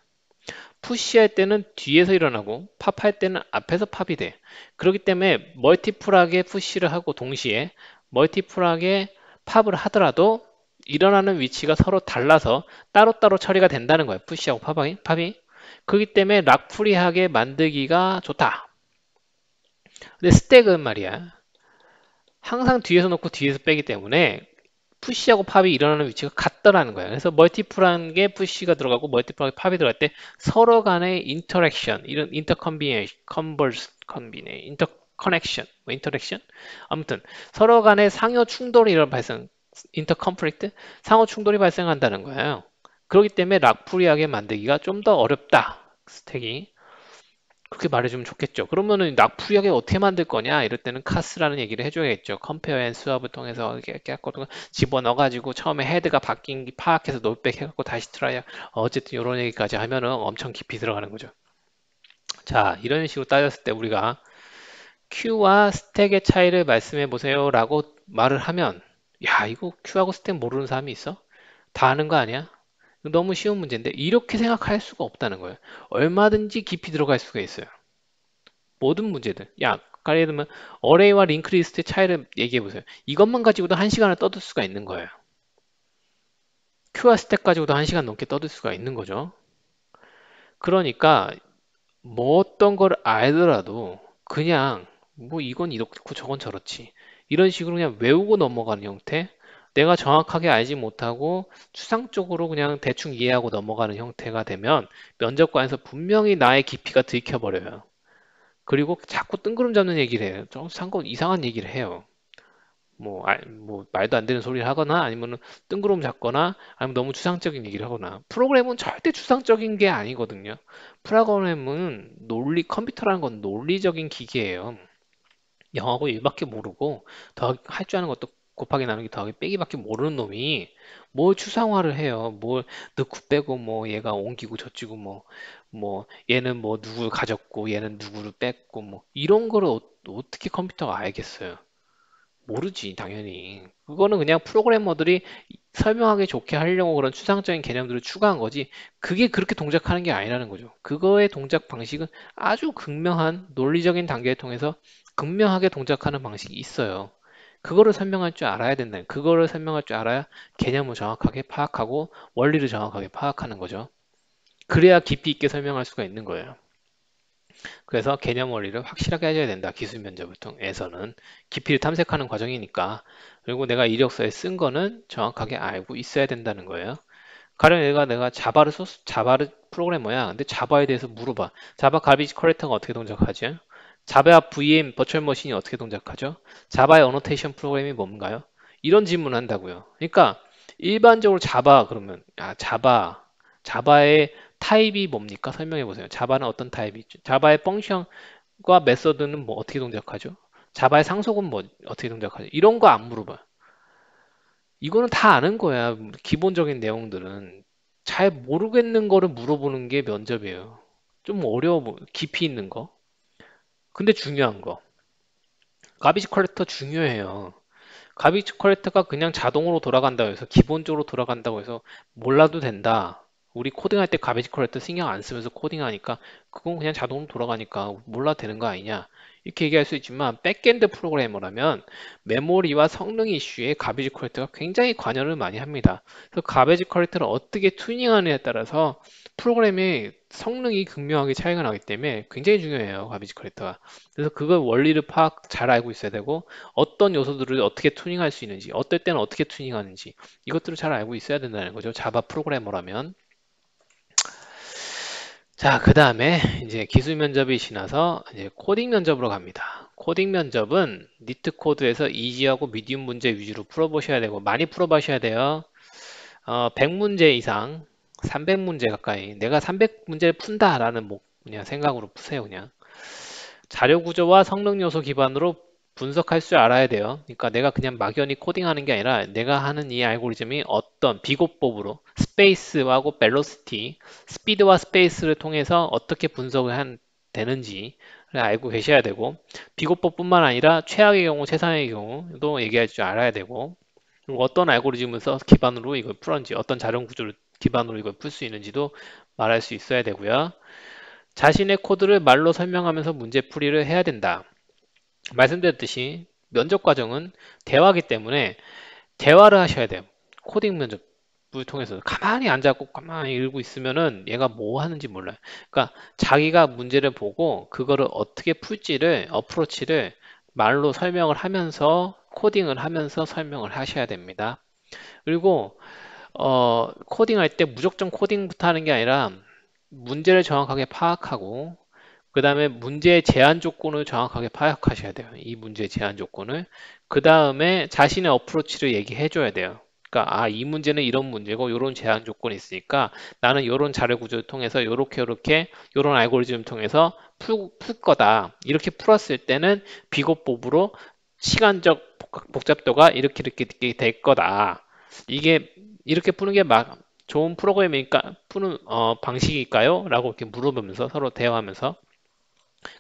푸시할 때는 뒤에서 일어나고 팝할 때는 앞에서 팝이 돼. 그렇기 때문에 멀티플하게 푸시를 하고 동시에 멀티플하게 팝을 하더라도 일어나는 위치가 서로 달라서 따로따로 처리가 된다는 거예요. 푸시하고 팝이. 팝이. 그렇기 때문에 락프리하게 만들기가 좋다. 근데 스택은 말이야. 항상 뒤에서 놓고 뒤에서 빼기 때문에 푸시하고 팝이 일어나는 위치가 같더라는 거예요. 그래서 멀티플한 게 푸시가 들어가고 멀티플한 게 팝이 들어갈 때 서로 간의 인터랙션, 이런 인터컨비네이션, 컨버스, 컨비네, 인터 커넥션, 뭐 인터랙션? 아무튼 서로 간의 상호 충돌이 이런 발생, 인터 컨플릭트? 상호 충돌이 발생한다는 거예요. 그렇기 때문에 락풀이하게 만들기가 좀 더 어렵다. 스택이 그렇게 말해주면 좋겠죠. 그러면은 낙풀이하게 어떻게 만들 거냐? 이럴 때는 카스라는 얘기를 해줘야겠죠. 컴페어 앤 수압을 통해서 이렇게, 이렇게 갖고 집어넣어가지고 처음에 헤드가 바뀐 게 파악해서 노백 해갖고 다시 트라이 어, 어쨌든 이런 얘기까지 하면은 엄청 깊이 들어가는 거죠. 자, 이런 식으로 따졌을 때 우리가 Q와 스택의 차이를 말씀해 보세요 라고 말을 하면 야 이거 Q하고 스택 모르는 사람이 있어? 다 아는 거 아니야? 너무 쉬운 문제인데 이렇게 생각할 수가 없다는 거예요. 얼마든지 깊이 들어갈 수가 있어요. 모든 문제들. 야, 예를 들면 어레이와 링크 리스트의 차이를 얘기해 보세요. 이것만 가지고도 한 시간을 떠들 수가 있는 거예요. QR 스택 가지고도 한 시간 넘게 떠들 수가 있는 거죠. 그러니까 뭐 어떤 걸 알더라도 그냥 뭐 이건 이렇고 저건 저렇지 이런 식으로 그냥 외우고 넘어가는 형태 내가 정확하게 알지 못하고 추상적으로 그냥 대충 이해하고 넘어가는 형태가 되면 면접관에서 분명히 나의 깊이가 들켜버려요. 그리고 자꾸 뜬구름 잡는 얘기를 해요. 좀 상관 이상한 얘기를 해요. 뭐, 아, 뭐 말도 안 되는 소리를 하거나 아니면 뜬구름 잡거나 아니면 너무 추상적인 얘기를 하거나 프로그램은 절대 추상적인 게 아니거든요. 프로그램은 논리 컴퓨터라는 건 논리적인 기계예요. 영어고 일밖에 모르고 더 할 줄 아는 것도 곱하기 나누기 더하기 빼기밖에 모르는 놈이 뭘 추상화를 해요. 뭘 넣고 빼고 뭐 얘가 옮기고 젖히고뭐뭐 뭐 얘는 뭐 누구를 가졌고 얘는 누구를 뺐고 뭐 이런 거를 어, 어떻게 컴퓨터가 알겠어요? 모르지 당연히. 그거는 그냥 프로그래머들이 설명하기 좋게 하려고 그런 추상적인 개념들을 추가한 거지 그게 그렇게 동작하는 게 아니라는 거죠. 그거의 동작 방식은 아주 극명한 논리적인 단계를 통해서 극명하게 동작하는 방식이 있어요. 그거를 설명할 줄 알아야 된다. 그거를 설명할 줄 알아야 개념을 정확하게 파악하고 원리를 정확하게 파악하는 거죠. 그래야 깊이 있게 설명할 수가 있는 거예요. 그래서 개념 원리를 확실하게 해줘야 된다. 기술 면접에서는 깊이를 탐색하는 과정이니까 그리고 내가 이력서에 쓴 거는 정확하게 알고 있어야 된다는 거예요. 가령 얘가 내가 자바를 소스, 자바를 프로그래머야. 근데 자바에 대해서 물어봐. 자바 가비지 커렉터가 어떻게 동작하지? 자바 VM 버츄얼 머신이 어떻게 동작하죠? 자바의 어노테이션 프로그램이 뭔가요? 이런 질문을 한다고요. 그러니까 일반적으로 자바 그러면 아 자바 자바의 타입이 뭡니까? 설명해 보세요. 자바는 어떤 타입이 죠 자바의 펑션과 메서드는 뭐 어떻게 동작하죠? 자바의 상속은 뭐 어떻게 동작하죠? 이런 거 안 물어봐요. 이거는 다 아는 거야. 기본적인 내용들은 잘 모르겠는 거를 물어보는 게 면접이에요. 좀 어려워 깊이 있는 거. 근데 중요한 거. 가비지 컬렉터 중요해요. 가비지 컬렉터가 그냥 자동으로 돌아간다고 해서 기본적으로 돌아간다고 해서 몰라도 된다. 우리 코딩할 때 가비지 컬렉터 신경 안 쓰면서 코딩하니까 그건 그냥 자동으로 돌아가니까 몰라 되는 거 아니냐. 이렇게 얘기할 수 있지만 백엔드 프로그래머라면 메모리와 성능 이슈에 가비지 컬렉터가 굉장히 관여를 많이 합니다. 그래서 가비지 컬렉터를 어떻게 튜닝하느냐에 따라서 프로그램이 성능이 극명하게 차이가 나기 때문에 굉장히 중요해요 가비지 커렉터가 그래서 그걸 원리를 파악 잘 알고 있어야 되고 어떤 요소들을 어떻게 튜닝할 수 있는지 어떨 때는 어떻게 튜닝하는지 이것들을 잘 알고 있어야 된다는 거죠 자바 프로그래머라면 자 그 다음에 이제 기술 면접이 지나서 이제 코딩 면접으로 갑니다 코딩 면접은 니트 코드에서 이지하고 미디움 문제 위주로 풀어보셔야 되고 많이 풀어보셔야 돼요 어, 100문제 이상 300문제 가까이 내가 300문제를 푼다라는 뭐 그냥 생각으로 푸세요 그냥 자료 구조와 성능 요소 기반으로 분석할 줄 알아야 돼요 그러니까 내가 그냥 막연히 코딩하는 게 아니라 내가 하는 이 알고리즘이 어떤 비고법으로 스페이스하고 벨로시티 스피드와 스페이스를 통해서 어떻게 분석을 한 되는지 알고 계셔야 되고 비고법뿐만 아니라 최악의 경우 최상의 경우도 얘기할 줄 알아야 되고 그리고 어떤 알고리즘을 서 기반으로 이걸 풀었는지 어떤 자료 구조를 기반으로 이걸 풀 수 있는지도 말할 수 있어야 되고요. 자신의 코드를 말로 설명하면서 문제풀이를 해야 된다. 말씀드렸듯이 면접 과정은 대화기 때문에 대화를 하셔야 돼요. 코딩 면접을 통해서 가만히 앉아고 가만히 읽고 있으면은 얘가 뭐 하는지 몰라요. 그러니까 자기가 문제를 보고 그거를 어떻게 풀지를 어프로치를 말로 설명을 하면서 코딩을 하면서 설명을 하셔야 됩니다. 그리고 어, 코딩할 때 무조건 코딩부터 하는 게 아니라 문제를 정확하게 파악하고 그 다음에 문제의 제한 조건을 정확하게 파악하셔야 돼요. 이 문제의 제한 조건을. 그 다음에 자신의 어프로치를 얘기해 줘야 돼요. 그러니까 아, 이 문제는 이런 문제고 이런 제한 조건이 있으니까 나는 이런 자료 구조를 통해서 이렇게 이렇게 이런 알고리즘을 통해서 풀, 풀 거다. 이렇게 풀었을 때는 비고법으로 시간적 복잡도가 이렇게 이렇게 될 거다. 이게 이렇게 푸는 게 막 좋은 프로그램이니까 푸는 어, 방식일까요? 라고 이렇게 물어보면서 서로 대화하면서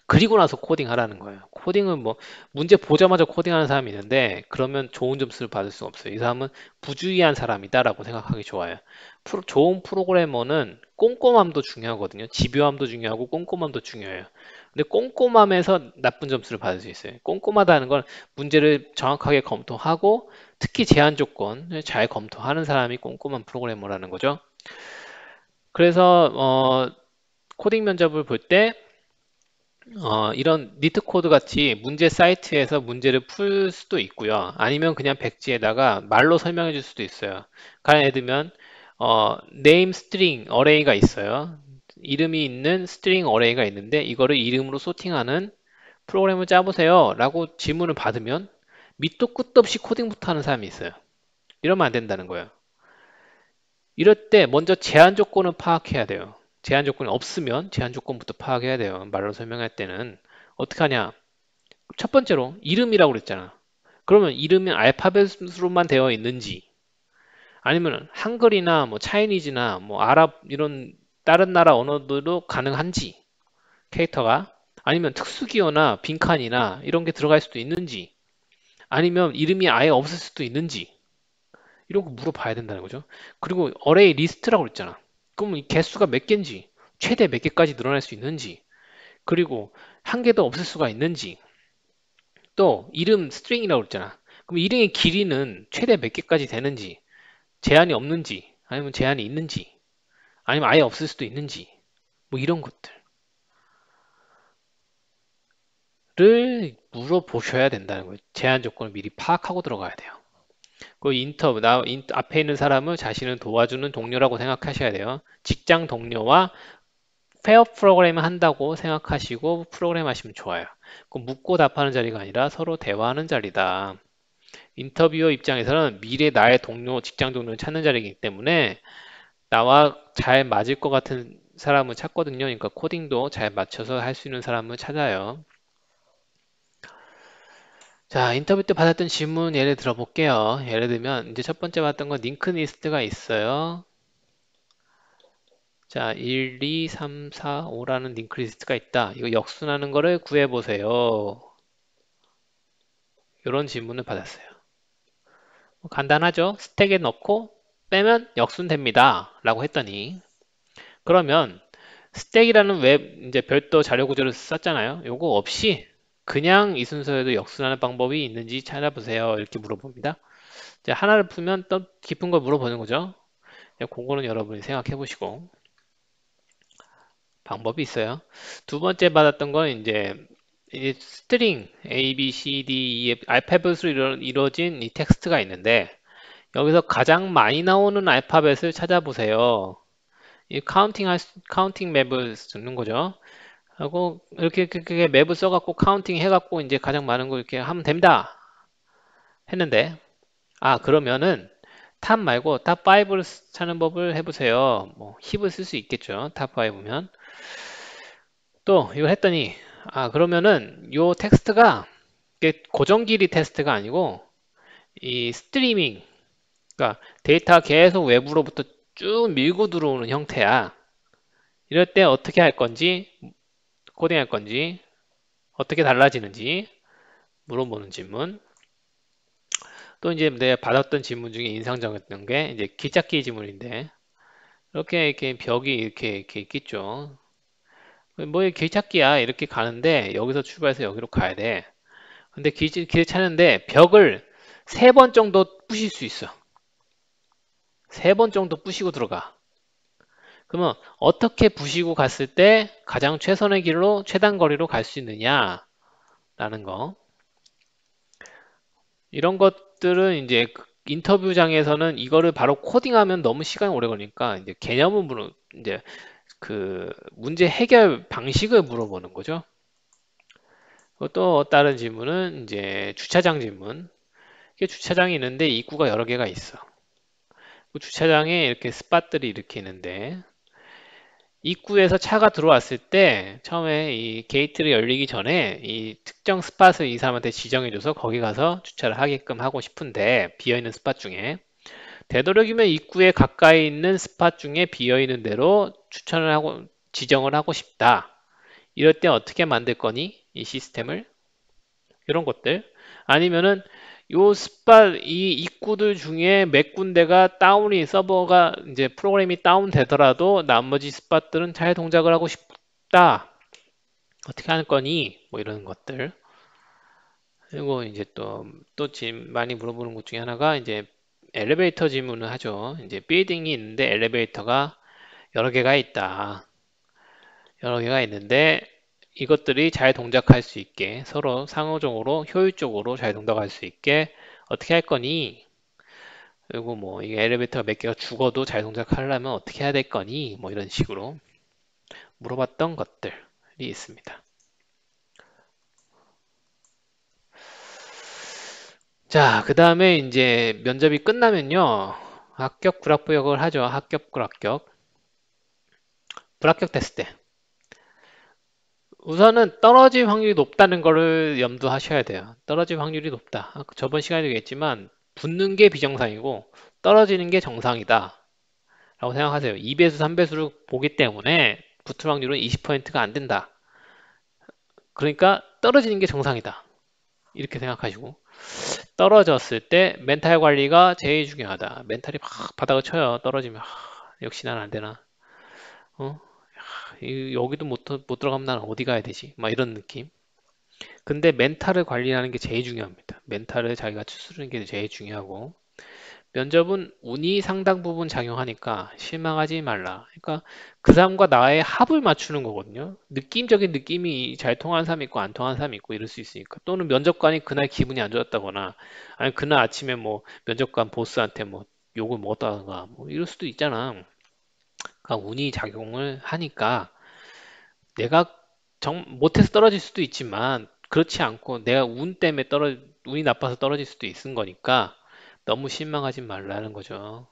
그리고 나서 코딩하라는 거예요. 코딩은 뭐 문제 보자마자 코딩하는 사람이 있는데 그러면 좋은 점수를 받을 수 없어요. 이 사람은 부주의한 사람이다라고 생각하기 좋아요. 프로, 좋은 프로그래머는 꼼꼼함도 중요하거든요. 집요함도 중요하고 꼼꼼함도 중요해요. 근데 꼼꼼함에서 나쁜 점수를 받을 수 있어요. 꼼꼼하다는 건 문제를 정확하게 검토하고 특히 제한 조건을 잘 검토하는 사람이 꼼꼼한 프로그래머라는 거죠. 그래서 어, 코딩 면접을 볼때 어, 이런 니트 코드 같이 문제 사이트에서 문제를 풀 수도 있고요. 아니면 그냥 백지에다가 말로 설명해 줄 수도 있어요. 가령 예를 들면 어, name string 어레이가 있어요. 이름이 있는 스트링 어레이가 있는데 이거를 이름으로 소팅하는 프로그램을 짜보세요 라고 질문을 받으면 밑도 끝도 없이 코딩부터 하는 사람이 있어요 이러면 안 된다는 거예요 이럴 때 먼저 제한 조건을 파악해야 돼요 제한 조건이 없으면 제한 조건부터 파악해야 돼요 말로 설명할 때는 어떻게 하냐 첫 번째로 이름이라고 그랬잖아 그러면 이름이 알파벳으로만 되어 있는지 아니면 한글이나 뭐 차이니즈나 뭐 아랍 이런 다른 나라 언어들도 가능한지 캐릭터가 아니면 특수기호나 빈칸이나 이런 게 들어갈 수도 있는지 아니면 이름이 아예 없을 수도 있는지 이런 거 물어봐야 된다는 거죠. 그리고 어레이 리스트라고 그랬잖아. 그러면 개수가 몇 개인지 최대 몇 개까지 늘어날 수 있는지 그리고 한 개도 없을 수가 있는지 또 이름 스트링이라고 그랬잖아. 그럼 이름의 길이는 최대 몇 개까지 되는지 제한이 없는지 아니면 제한이 있는지 아니면 아예 없을 수도 있는지 뭐 이런 것들을 물어보셔야 된다는 거예요. 제한 조건을 미리 파악하고 들어가야 돼요. 그 인터, 나, 인, 앞에 있는 사람을 자신을 도와주는 동료라고 생각하셔야 돼요. 직장 동료와 페어 프로그램을 한다고 생각하시고 프로그램 하시면 좋아요. 그 묻고 답하는 자리가 아니라 서로 대화하는 자리다. 인터뷰어 입장에서는 미래 나의 동료, 직장 동료를 찾는 자리이기 때문에 나와 잘 맞을 것 같은 사람을 찾거든요. 그러니까 코딩도 잘 맞춰서 할 수 있는 사람을 찾아요. 자, 인터뷰 때 받았던 질문 예를 들어볼게요. 예를 들면 이제 첫 번째 받았던 건 링크 리스트가 있어요. 자, 1, 2, 3, 4, 5라는 링크 리스트가 있다. 이거 역순하는 거를 구해보세요. 이런 질문을 받았어요. 뭐 간단하죠? 스택에 넣고 빼면 역순됩니다. 라고 했더니 그러면 스택이라는 웹 이제 별도 자료 구조를 썼잖아요. 요거 없이 그냥 이 순서에도 역순하는 방법이 있는지 찾아보세요. 이렇게 물어봅니다. 이제 하나를 풀면 또 깊은 걸 물어보는 거죠. 그거는 여러분이 생각해 보시고 방법이 있어요. 두 번째 받았던 건 이제 스트링 A, B, C, D, E, 알파벳으로 이루, 이루어진 이 텍스트가 있는데 여기서 가장 많이 나오는 알파벳을 찾아보세요. 이 카운팅 할 카운팅 맵을 쓰는 거죠. 하고 이렇게 그렇게 맵을 써갖고 카운팅 해갖고 이제 가장 많은 거 이렇게 하면 됩니다. 했는데 아 그러면은 탑 말고 탑 5를 찾는 법을 해보세요. 뭐 힙을 쓸 수 있겠죠. 탑 5면 또이거 했더니 아 그러면은 요 텍스트가 고정길이 테스트가 아니고 이 스트리밍 그러니까 데이터 계속 외부로부터 쭉 밀고 들어오는 형태야. 이럴 때 어떻게 할 건지, 코딩할 건지, 어떻게 달라지는지 물어보는 질문. 또 이제 내가 받았던 질문 중에 인상적이었던 게 이제 기짝기 질문인데 이렇게 이렇게 벽이 이렇게 이렇게 있겠죠. 뭐기찾기야 이렇게 가는데 여기서 출발해서 여기로 가야 돼. 근데 길, 길 차는데 벽을 세 번 정도 부실 수 있어. 세번 정도 부시고 들어가. 그러면 어떻게 부시고 갔을 때 가장 최선의 길로 최단 거리로 갈 수 있느냐 라는 거 이런 것들은 이제 인터뷰장에서는 이거를 바로 코딩하면 너무 시간이 오래 걸리니까 이제 개념은 물어 이제 그 문제 해결 방식을 물어보는 거죠. 또 다른 질문은 이제 주차장 질문. 주차장이 있는데 입구가 여러 개가 있어. 그 주차장에 이렇게 스팟들이 이렇게 있는데 입구에서 차가 들어왔을 때 처음에 이 게이트를 열리기 전에 이 특정 스팟을 이 사람한테 지정해줘서 거기 가서 주차를 하게끔 하고 싶은데 비어있는 스팟 중에 되도록이면 입구에 가까이 있는 스팟 중에 비어있는 대로 추천을 하고 지정을 하고 싶다. 이럴 때 어떻게 만들 거니? 이 시스템을 이런 것들 아니면은 요 스팟 이 입구들 중에 몇 군데가 다운이 서버가 이제 프로그램이 다운되더라도 나머지 스팟들은 잘 동작을 하고 싶다 어떻게 할 거니 뭐 이런 것들 그리고 이제 또또 지금 많이 물어보는 것 중에 하나가 이제 엘리베이터 질문을 하죠 이제 빌딩이 있는데 엘리베이터가 여러 개가 있다 여러 개가 있는데 이것들이 잘 동작할 수 있게 서로 상호적으로 효율적으로 잘 동작할 수 있게 어떻게 할 거니? 그리고 뭐 이게 엘리베이터가 몇 개가 죽어도 잘 동작하려면 어떻게 해야 될 거니? 뭐 이런 식으로 물어봤던 것들이 있습니다. 자, 그 다음에 이제 면접이 끝나면요. 합격, 불합격을 하죠. 합격, 불합격. 불합격 됐을 때. 우선은 떨어질 확률이 높다는 거를 염두하셔야 돼요. 떨어질 확률이 높다. 아, 그 저번 시간에도 얘기했지만 붙는 게 비정상이고 떨어지는 게 정상이다. 라고 생각하세요. 2배수, 3배수를 보기 때문에 붙을 확률은 20%가 안 된다. 그러니까 떨어지는 게 정상이다. 이렇게 생각하시고 떨어졌을 때 멘탈 관리가 제일 중요하다. 멘탈이 막 바닥을 쳐요. 떨어지면 하, 역시 난 안 되나. 어? 여기도 못, 못 들어가면 난 어디 가야 되지? 막 이런 느낌. 근데 멘탈을 관리하는 게 제일 중요합니다. 멘탈을 자기가 추스르는 게 제일 중요하고 면접은 운이 상당 부분 작용하니까 실망하지 말라. 그러니까 그 사람과 나의 합을 맞추는 거거든요. 느낌적인 느낌이 잘 통하는 사람이 있고 안 통하는 사람이 있고 이럴 수 있으니까 또는 면접관이 그날 기분이 안 좋았다거나 아니 그날 아침에 뭐 면접관 보스한테 뭐 욕을 먹었다거나뭐 이럴 수도 있잖아. 운이 작용을 하니까 내가 정, 못해서 떨어질 수도 있지만 그렇지 않고 내가 운 때문에 떨어 운이 나빠서 떨어질 수도 있은 거니까 너무 실망하지 말라는 거죠.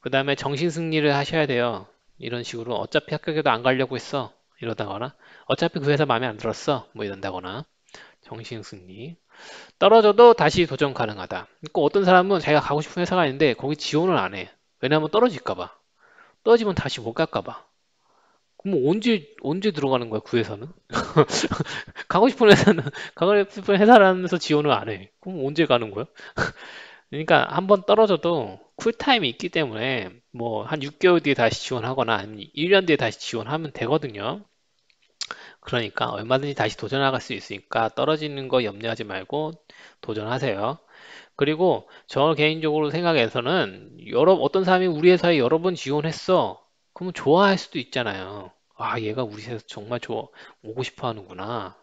그 다음에 정신 승리를 하셔야 돼요. 이런 식으로 어차피 합격해도안 가려고 했어 이러다거나 어차피 그 회사 마음에 안 들었어 뭐 이런다거나 정신 승리 떨어져도 다시 도전 가능하다. 그러니까 어떤 사람은 자기가 가고 싶은 회사가 있는데 거기 지원을 안 해. 왜냐하면 떨어질까봐. 떨어지면 다시 못 갈까봐. 그럼 언제 언제 들어가는 거야 구 그 회사는? *laughs* 가고 싶은 회사는 가고 싶은 회사라면서 지원을 안 해. 그럼 언제 가는 거야? *laughs* 그러니까 한번 떨어져도 쿨타임이 있기 때문에 뭐 한 6개월 뒤에 다시 지원하거나 아니면 1년 뒤에 다시 지원하면 되거든요. 그러니까 얼마든지 다시 도전할 수 있으니까 떨어지는 거 염려하지 말고 도전하세요. 그리고 저 개인적으로 생각해서는 여러 어떤 사람이 우리 회사에 여러 번 지원했어. 그러면 좋아할 수도 있잖아요. 아, 얘가 우리 회사 에서 정말 좋아 오고 싶어 하는구나.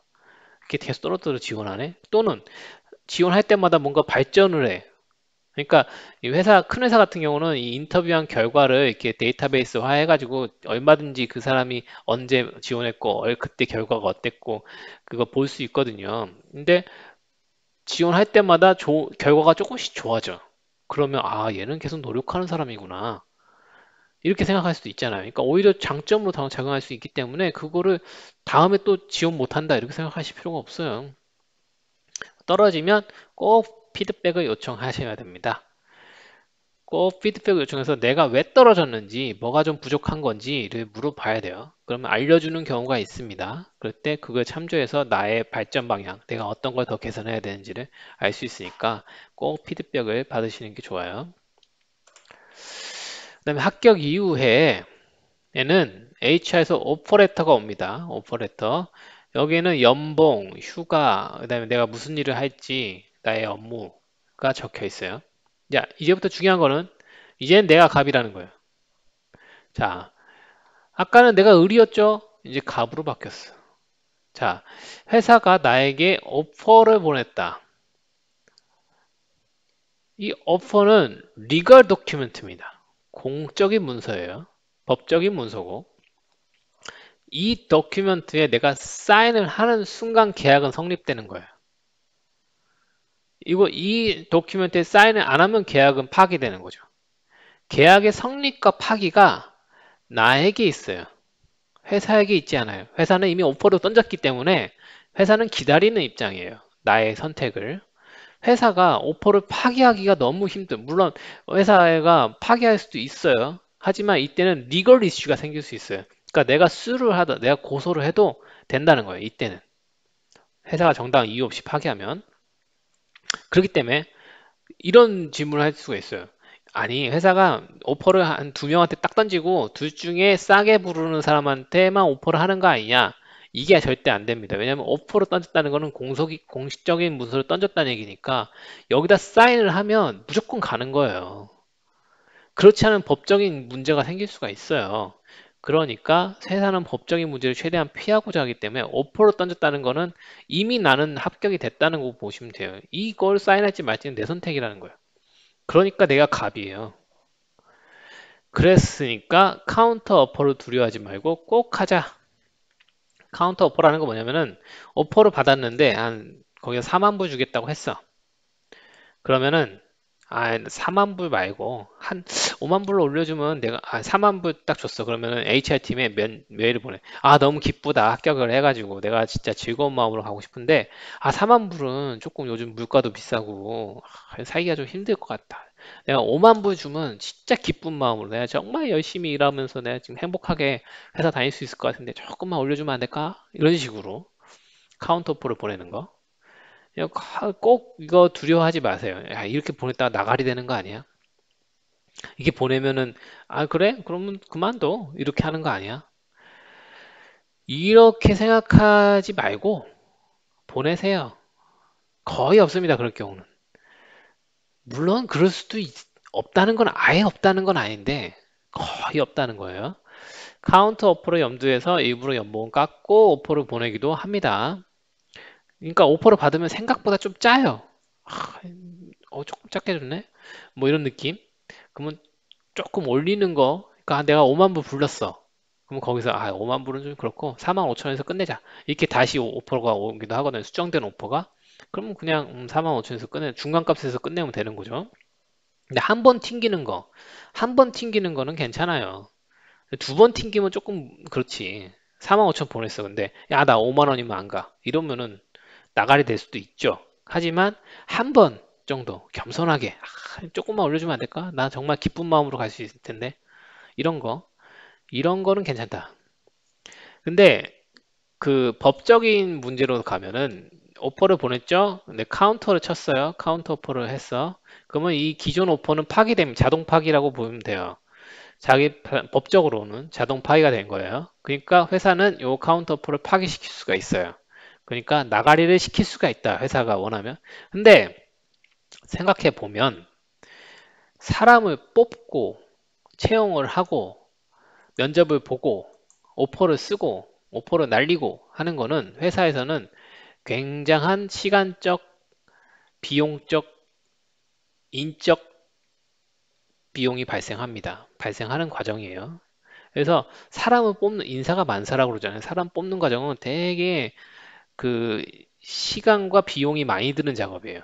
이렇게 계속 떨어뜨려 지원하네. 또는 지원할 때마다 뭔가 발전을 해. 그러니까 이 회사 큰 회사 같은 경우는 이 인터뷰한 결과를 이렇게 데이터베이스화 해가지고 얼마든지 그 사람이 언제 지원했고 그때 결과가 어땠고 그거 볼 수 있거든요. 근데 지원할 때마다 조, 결과가 조금씩 좋아져. 그러면 아 얘는 계속 노력하는 사람이구나. 이렇게 생각할 수도 있잖아요. 그러니까 오히려 장점으로 작용할 수 있기 때문에 그거를 다음에 또 지원 못한다 이렇게 생각하실 필요가 없어요. 떨어지면 꼭 피드백을 요청하셔야 됩니다. 꼭 피드백 요청해서 내가 왜 떨어졌는지 뭐가 좀 부족한 건지를 물어봐야 돼요. 그러면 알려주는 경우가 있습니다. 그럴 때 그걸 참조해서 나의 발전 방향, 내가 어떤 걸 더 개선해야 되는지를 알 수 있으니까 꼭 피드백을 받으시는 게 좋아요. 그 다음에 합격 이후에는 HR에서 오퍼레터가 옵니다. 오퍼레터. 여기에는 연봉, 휴가, 그 다음에 내가 무슨 일을 할지, 나의 업무가 적혀 있어요. 자, 이제부터 중요한 거는 이제는 내가 갑이라는 거예요. 자, 아까는 내가 을이었죠? 이제 갑으로 바뀌었어. 자, 회사가 나에게 어퍼를 보냈다. 이 어퍼는 리걸 g 큐 l 트입니다 공적인 문서예요. 법적인 문서고 이 d 큐 c 트에 내가 사인을 하는 순간 계약은 성립되는 거예요. 이거 이 도큐멘트에 사인을 안 하면 계약은 파기되는 거죠. 계약의 성립과 파기가 나에게 있어요. 회사에게 있지 않아요. 회사는 이미 오퍼를 던졌기 때문에 회사는 기다리는 입장이에요. 나의 선택을. 회사가 오퍼를 파기하기가 너무 힘든 물론 회사가 파기할 수도 있어요. 하지만 이때는 리걸 이슈가 생길 수 있어요. 그러니까 내가 수를 하다 내가 고소를 해도 된다는 거예요. 이때는. 회사가 정당 이유 없이 파기하면. 그렇기 때문에 이런 질문을 할 수가 있어요. 아니 회사가 오퍼를 한 두 명한테 딱 던지고 둘 중에 싸게 부르는 사람한테만 오퍼를 하는 거 아니냐 이게 절대 안 됩니다 왜냐하면 오퍼를 던졌다는 거는 공석이, 공식적인 문서를 던졌다는 얘기니까 여기다 사인을 하면 무조건 가는 거예요 그렇지 않은 법적인 문제가 생길 수가 있어요 그러니까 회사는 법적인 문제를 최대한 피하고자 하기 때문에 오퍼로 던졌다는 거는 이미 나는 합격이 됐다는 거 보시면 돼요. 이걸 사인할지 말지는 내 선택이라는 거예요. 그러니까 내가 갑이에요. 그랬으니까 카운터 어퍼를 두려워하지 말고 꼭 하자. 카운터 어퍼라는 거 뭐냐면은 어퍼를 받았는데 한 거기에 4만 불 주겠다고 했어. 그러면은 아 4만 불 말고 한 5만 불로 올려주면 내가 아, 4만 불 딱 줬어. 그러면은 HR 팀에 메, 메일을 보내. 아 너무 기쁘다 합격을 해가지고 내가 진짜 즐거운 마음으로 가고 싶은데 아 4만 불은 조금 요즘 물가도 비싸고 아, 살기가 좀 힘들 것 같다. 내가 5만 불 주면 진짜 기쁜 마음으로 내가 정말 열심히 일하면서 내가 지금 행복하게 회사 다닐 수 있을 것 같은데 조금만 올려주면 안 될까? 이런 식으로 카운터포를 보내는 거. 꼭 이거 두려워하지 마세요. 야, 이렇게 보냈다가 나가리 되는 거 아니야? 이게 보내면은 아 그래? 그러면 그만둬 이렇게 하는 거 아니야 이렇게 생각하지 말고 보내세요 거의 없습니다 그럴 경우는 물론 그럴 수도 있, 없다는 건 아예 없다는 건 아닌데 거의 없다는 거예요 카운트 오퍼를 염두에서 일부러 연봉 깎고 오퍼를 보내기도 합니다 그러니까 오퍼를 받으면 생각보다 좀 짜요 아, 어 조금 작게 줬네 뭐 이런 느낌 그러면 조금 올리는 거 그러니까 아, 내가 5만 불 불렀어 그럼 거기서 아 5만 불은 좀 그렇고 4만 5천 에서 끝내자 이렇게 다시 오퍼가 오기도 하거든요 수정된 오퍼가 그럼 그냥 음, 4만 5천에서 끝내 중간값에서 끝내면 되는 거죠 근데 한 번 튕기는 거한 번 튕기는 거는 괜찮아요 두 번 튕기면 조금 그렇지 4만 5천 보냈어 근데 야 나 5만 원이면 안가 이러면은 나가리 될 수도 있죠 하지만 한번 정도 겸손하게 아, 조금만 올려주면 안 될까? 나 정말 기쁜 마음으로 갈 수 있을 텐데 이런 거 이런 거는 괜찮다. 근데 그 법적인 문제로 가면은 오퍼를 보냈죠? 근데 카운터를 쳤어요. 카운터 오퍼를 했어. 그러면 이 기존 오퍼는 파기되면 자동 파기라고 보면 돼요. 자기 법적으로는 자동 파기가 된 거예요. 그러니까 회사는 요 카운터 오퍼를 파기시킬 수가 있어요. 그러니까 나가리를 시킬 수가 있다. 회사가 원하면. 근데 생각해 보면 사람을 뽑고 채용을 하고 면접을 보고 오퍼를 쓰고 오퍼를 날리고 하는 거는 회사에서는 굉장한 시간적, 비용적, 인적 비용이 발생합니다. 발생하는 과정이에요. 그래서 사람을 뽑는 인사가 만사라고 그러잖아요. 사람 뽑는 과정은 되게 그 시간과 비용이 많이 드는 작업이에요.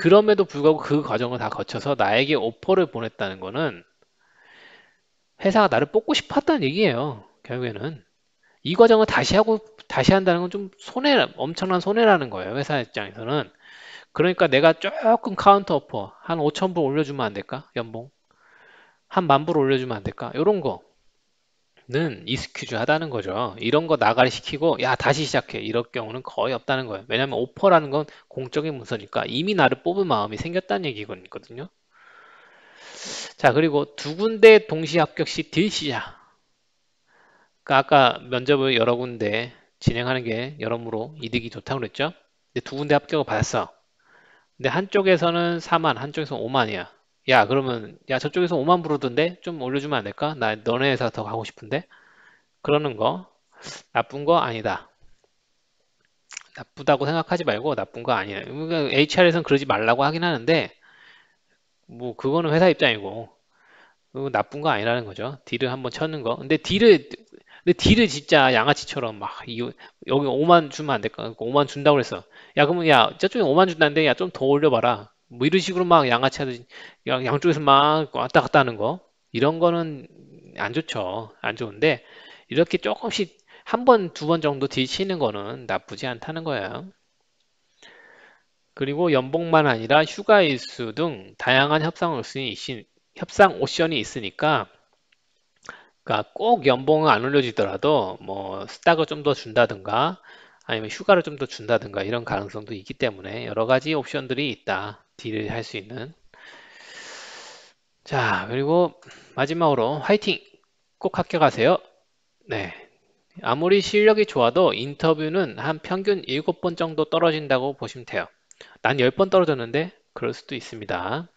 그럼에도 불구하고 그 과정을 다 거쳐서 나에게 오퍼를 보냈다는 거는 회사가 나를 뽑고 싶었다는 얘기예요. 결국에는 이 과정을 다시 하고 다시 한다는 건 좀 손해 엄청난 손해라는 거예요. 회사 입장에서는 그러니까 내가 조금 카운터 오퍼 한 5천 불 올려주면 안 될까? 연봉 한만불 올려주면 안 될까? 이런 거는 이스큐즈 하다는 거죠. 이런 거 나가리 시키고 야 다시 시작해 이럴 경우는 거의 없다는 거예요. 왜냐하면 오퍼라는 건 공적인 문서니까 이미 나를 뽑은 마음이 생겼다는 얘기거든요. 자 그리고 두 군데 동시 합격 시딜 시작. 그러니까 아까 면접을 여러 군데 진행하는 게 여러모로 이득이 좋다고 그랬죠. 근데 두 군데 합격을 받았어. 근데 한쪽에서는 4만, 한쪽에서는 5만이야. 야 그러면 야 저쪽에서 5만 부르던데 좀 올려주면 안 될까? 나 너네 회사 더 가고 싶은데 그러는 거 나쁜 거 아니다. 나쁘다고 생각하지 말고 나쁜 거 아니야. 그러니까 h r 에선 그러지 말라고 하긴 하는데 뭐 그거는 회사 입장이고 그 나쁜 거 아니라는 거죠. 딜을 한번 쳤는 거. 근데 딜을 근데 딜을 진짜 양아치처럼 막 이, 거 여기 5만 주면 안 될까? 5만 준다고 그랬어. 야 그러면 야 저쪽에 5만 준다는데 야 좀 더 올려봐라. 뭐 이런 식으로 막 양아치하듯이 양쪽에서 막 왔다 갔다 하는 거 이런 거는 안 좋죠. 안 좋은데 이렇게 조금씩 한 번, 두 번 정도 뒤치는 거는 나쁘지 않다는 거예요. 그리고 연봉만 아니라 휴가 일수 등 다양한 협상 옵션이, 있, 협상 옵션이 있으니까 그러니까 꼭 연봉은 안올려주더라도뭐스타을좀 더 준다든가 아니면 휴가를 좀 더 준다든가 이런 가능성도 있기 때문에 여러 가지 옵션들이 있다. 딜을 할수 있는 자 그리고 마지막으로 화이팅 꼭 합격하세요 네 아무리 실력이 좋아도 인터뷰는 한 평균 7번 정도 떨어진다고 보시면 돼요 난 10번 떨어졌는데 그럴 수도 있습니다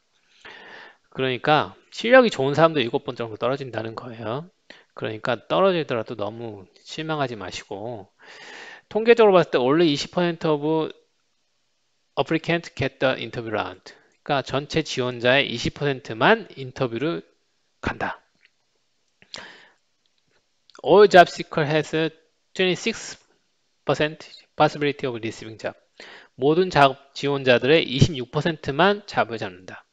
그러니까 실력이 좋은 사람도 7번 정도 떨어진다는 거예요 그러니까 떨어지더라도 너무 실망하지 마시고 통계적으로 봤을 때 원래 20% 오브 applicant get the interviewant. 그러니까 전체 지원자의 20%만 인터뷰를 간다. All job seeker has 26% possibility of receiving job. 모든 작업 지원자들의 26%만 잡을 잡는다.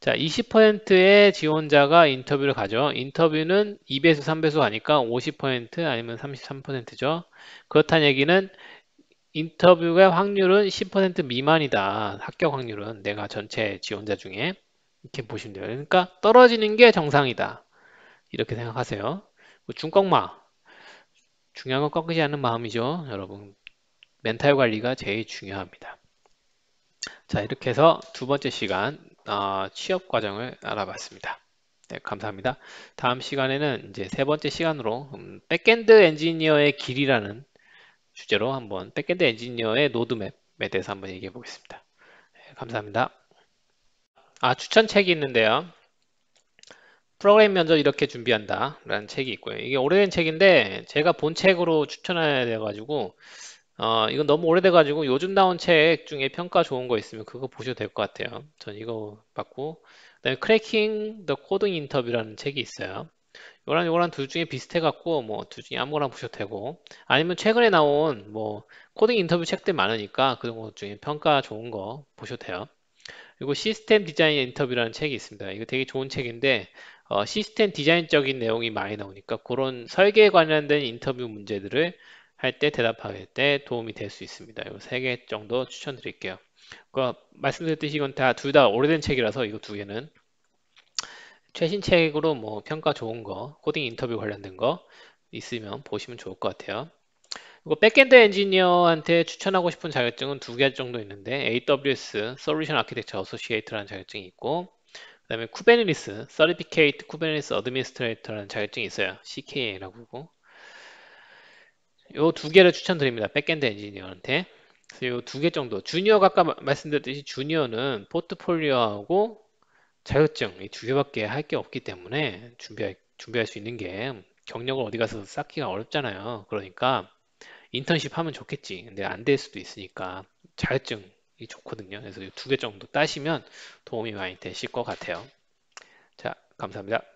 자, 20%의 지원자가 인터뷰를 가죠. 인터뷰는 2배수, 3배수 가니까 50% 아니면 33%죠. 그렇다는 얘기는 인터뷰의 확률은 10% 미만이다. 합격 확률은 내가 전체 지원자 중에 이렇게 보시면 돼요. 그러니까 떨어지는 게 정상이다. 이렇게 생각하세요. 뭐 중꺾마 중요한 건 꺾이지 않는 마음이죠. 여러분 멘탈 관리가 제일 중요합니다. 자 이렇게 해서 두 번째 시간 어, 취업 과정을 알아봤습니다. 네, 감사합니다. 다음 시간에는 이제 세 번째 시간으로 음, 백엔드 엔지니어의 길이라는 주제로 한번 백엔드 엔지니어의 노드맵에 대해서 한번 얘기해 보겠습니다. 네, 감사합니다. 아, 추천 책이 있는데요. 프로그램 면접 이렇게 준비한다 라는 책이 있고요. 이게 오래된 책인데 제가 본 책으로 추천해야 돼가지고 어, 이건 너무 오래돼가지고 요즘 나온 책 중에 평가 좋은 거 있으면 그거 보셔도 될 것 같아요. 전 이거 받고 그다음에 크래킹 더 코딩 인터뷰라는 책이 있어요. 요런 요런 둘 중에 비슷해 갖고 뭐둘 중에 아무거나 보셔도 되고 아니면 최근에 나온 뭐 코딩 인터뷰 책들 많으니까 그런 것 중에 평가 좋은 거 보셔도 돼요. 그리고 시스템 디자인 인터뷰라는 책이 있습니다. 이거 되게 좋은 책인데 어, 시스템 디자인적인 내용이 많이 나오니까 그런 설계에 관련된 인터뷰 문제들을 할 때 대답할 때 도움이 될 수 있습니다. 이 세 개 정도 추천드릴게요. 그 말씀드렸듯이 이건 다 둘 다 오래된 책이라서 이거 두 개는 최신 책으로 뭐 평가 좋은 거, 코딩 인터뷰 관련된 거 있으면 보시면 좋을 것 같아요. 그리고 백엔드 엔지니어한테 추천하고 싶은 자격증은 두 개 정도 있는데 AWS Solution Architecture Associate라는 자격증이 있고 그 다음에 쿠베네리스 Certificate Kubernetes Administrator라는 자격증이 있어요. CKA라고 하고 요 두 개를 추천드립니다. 백엔드 엔지니어한테 그래서 요두 개 정도 주니어가 아까 말씀드렸듯이 주니어는 포트폴리오하고 자격증 이 두 개밖에 할 게 없기 때문에 준비할, 준비할 수 있는 게 경력을 어디 가서 쌓기가 어렵잖아요. 그러니까 인턴십 하면 좋겠지. 근데 안 될 수도 있으니까 자격증이 좋거든요. 그래서 두개 정도 따시면 도움이 많이 되실 것 같아요. 자, 감사합니다.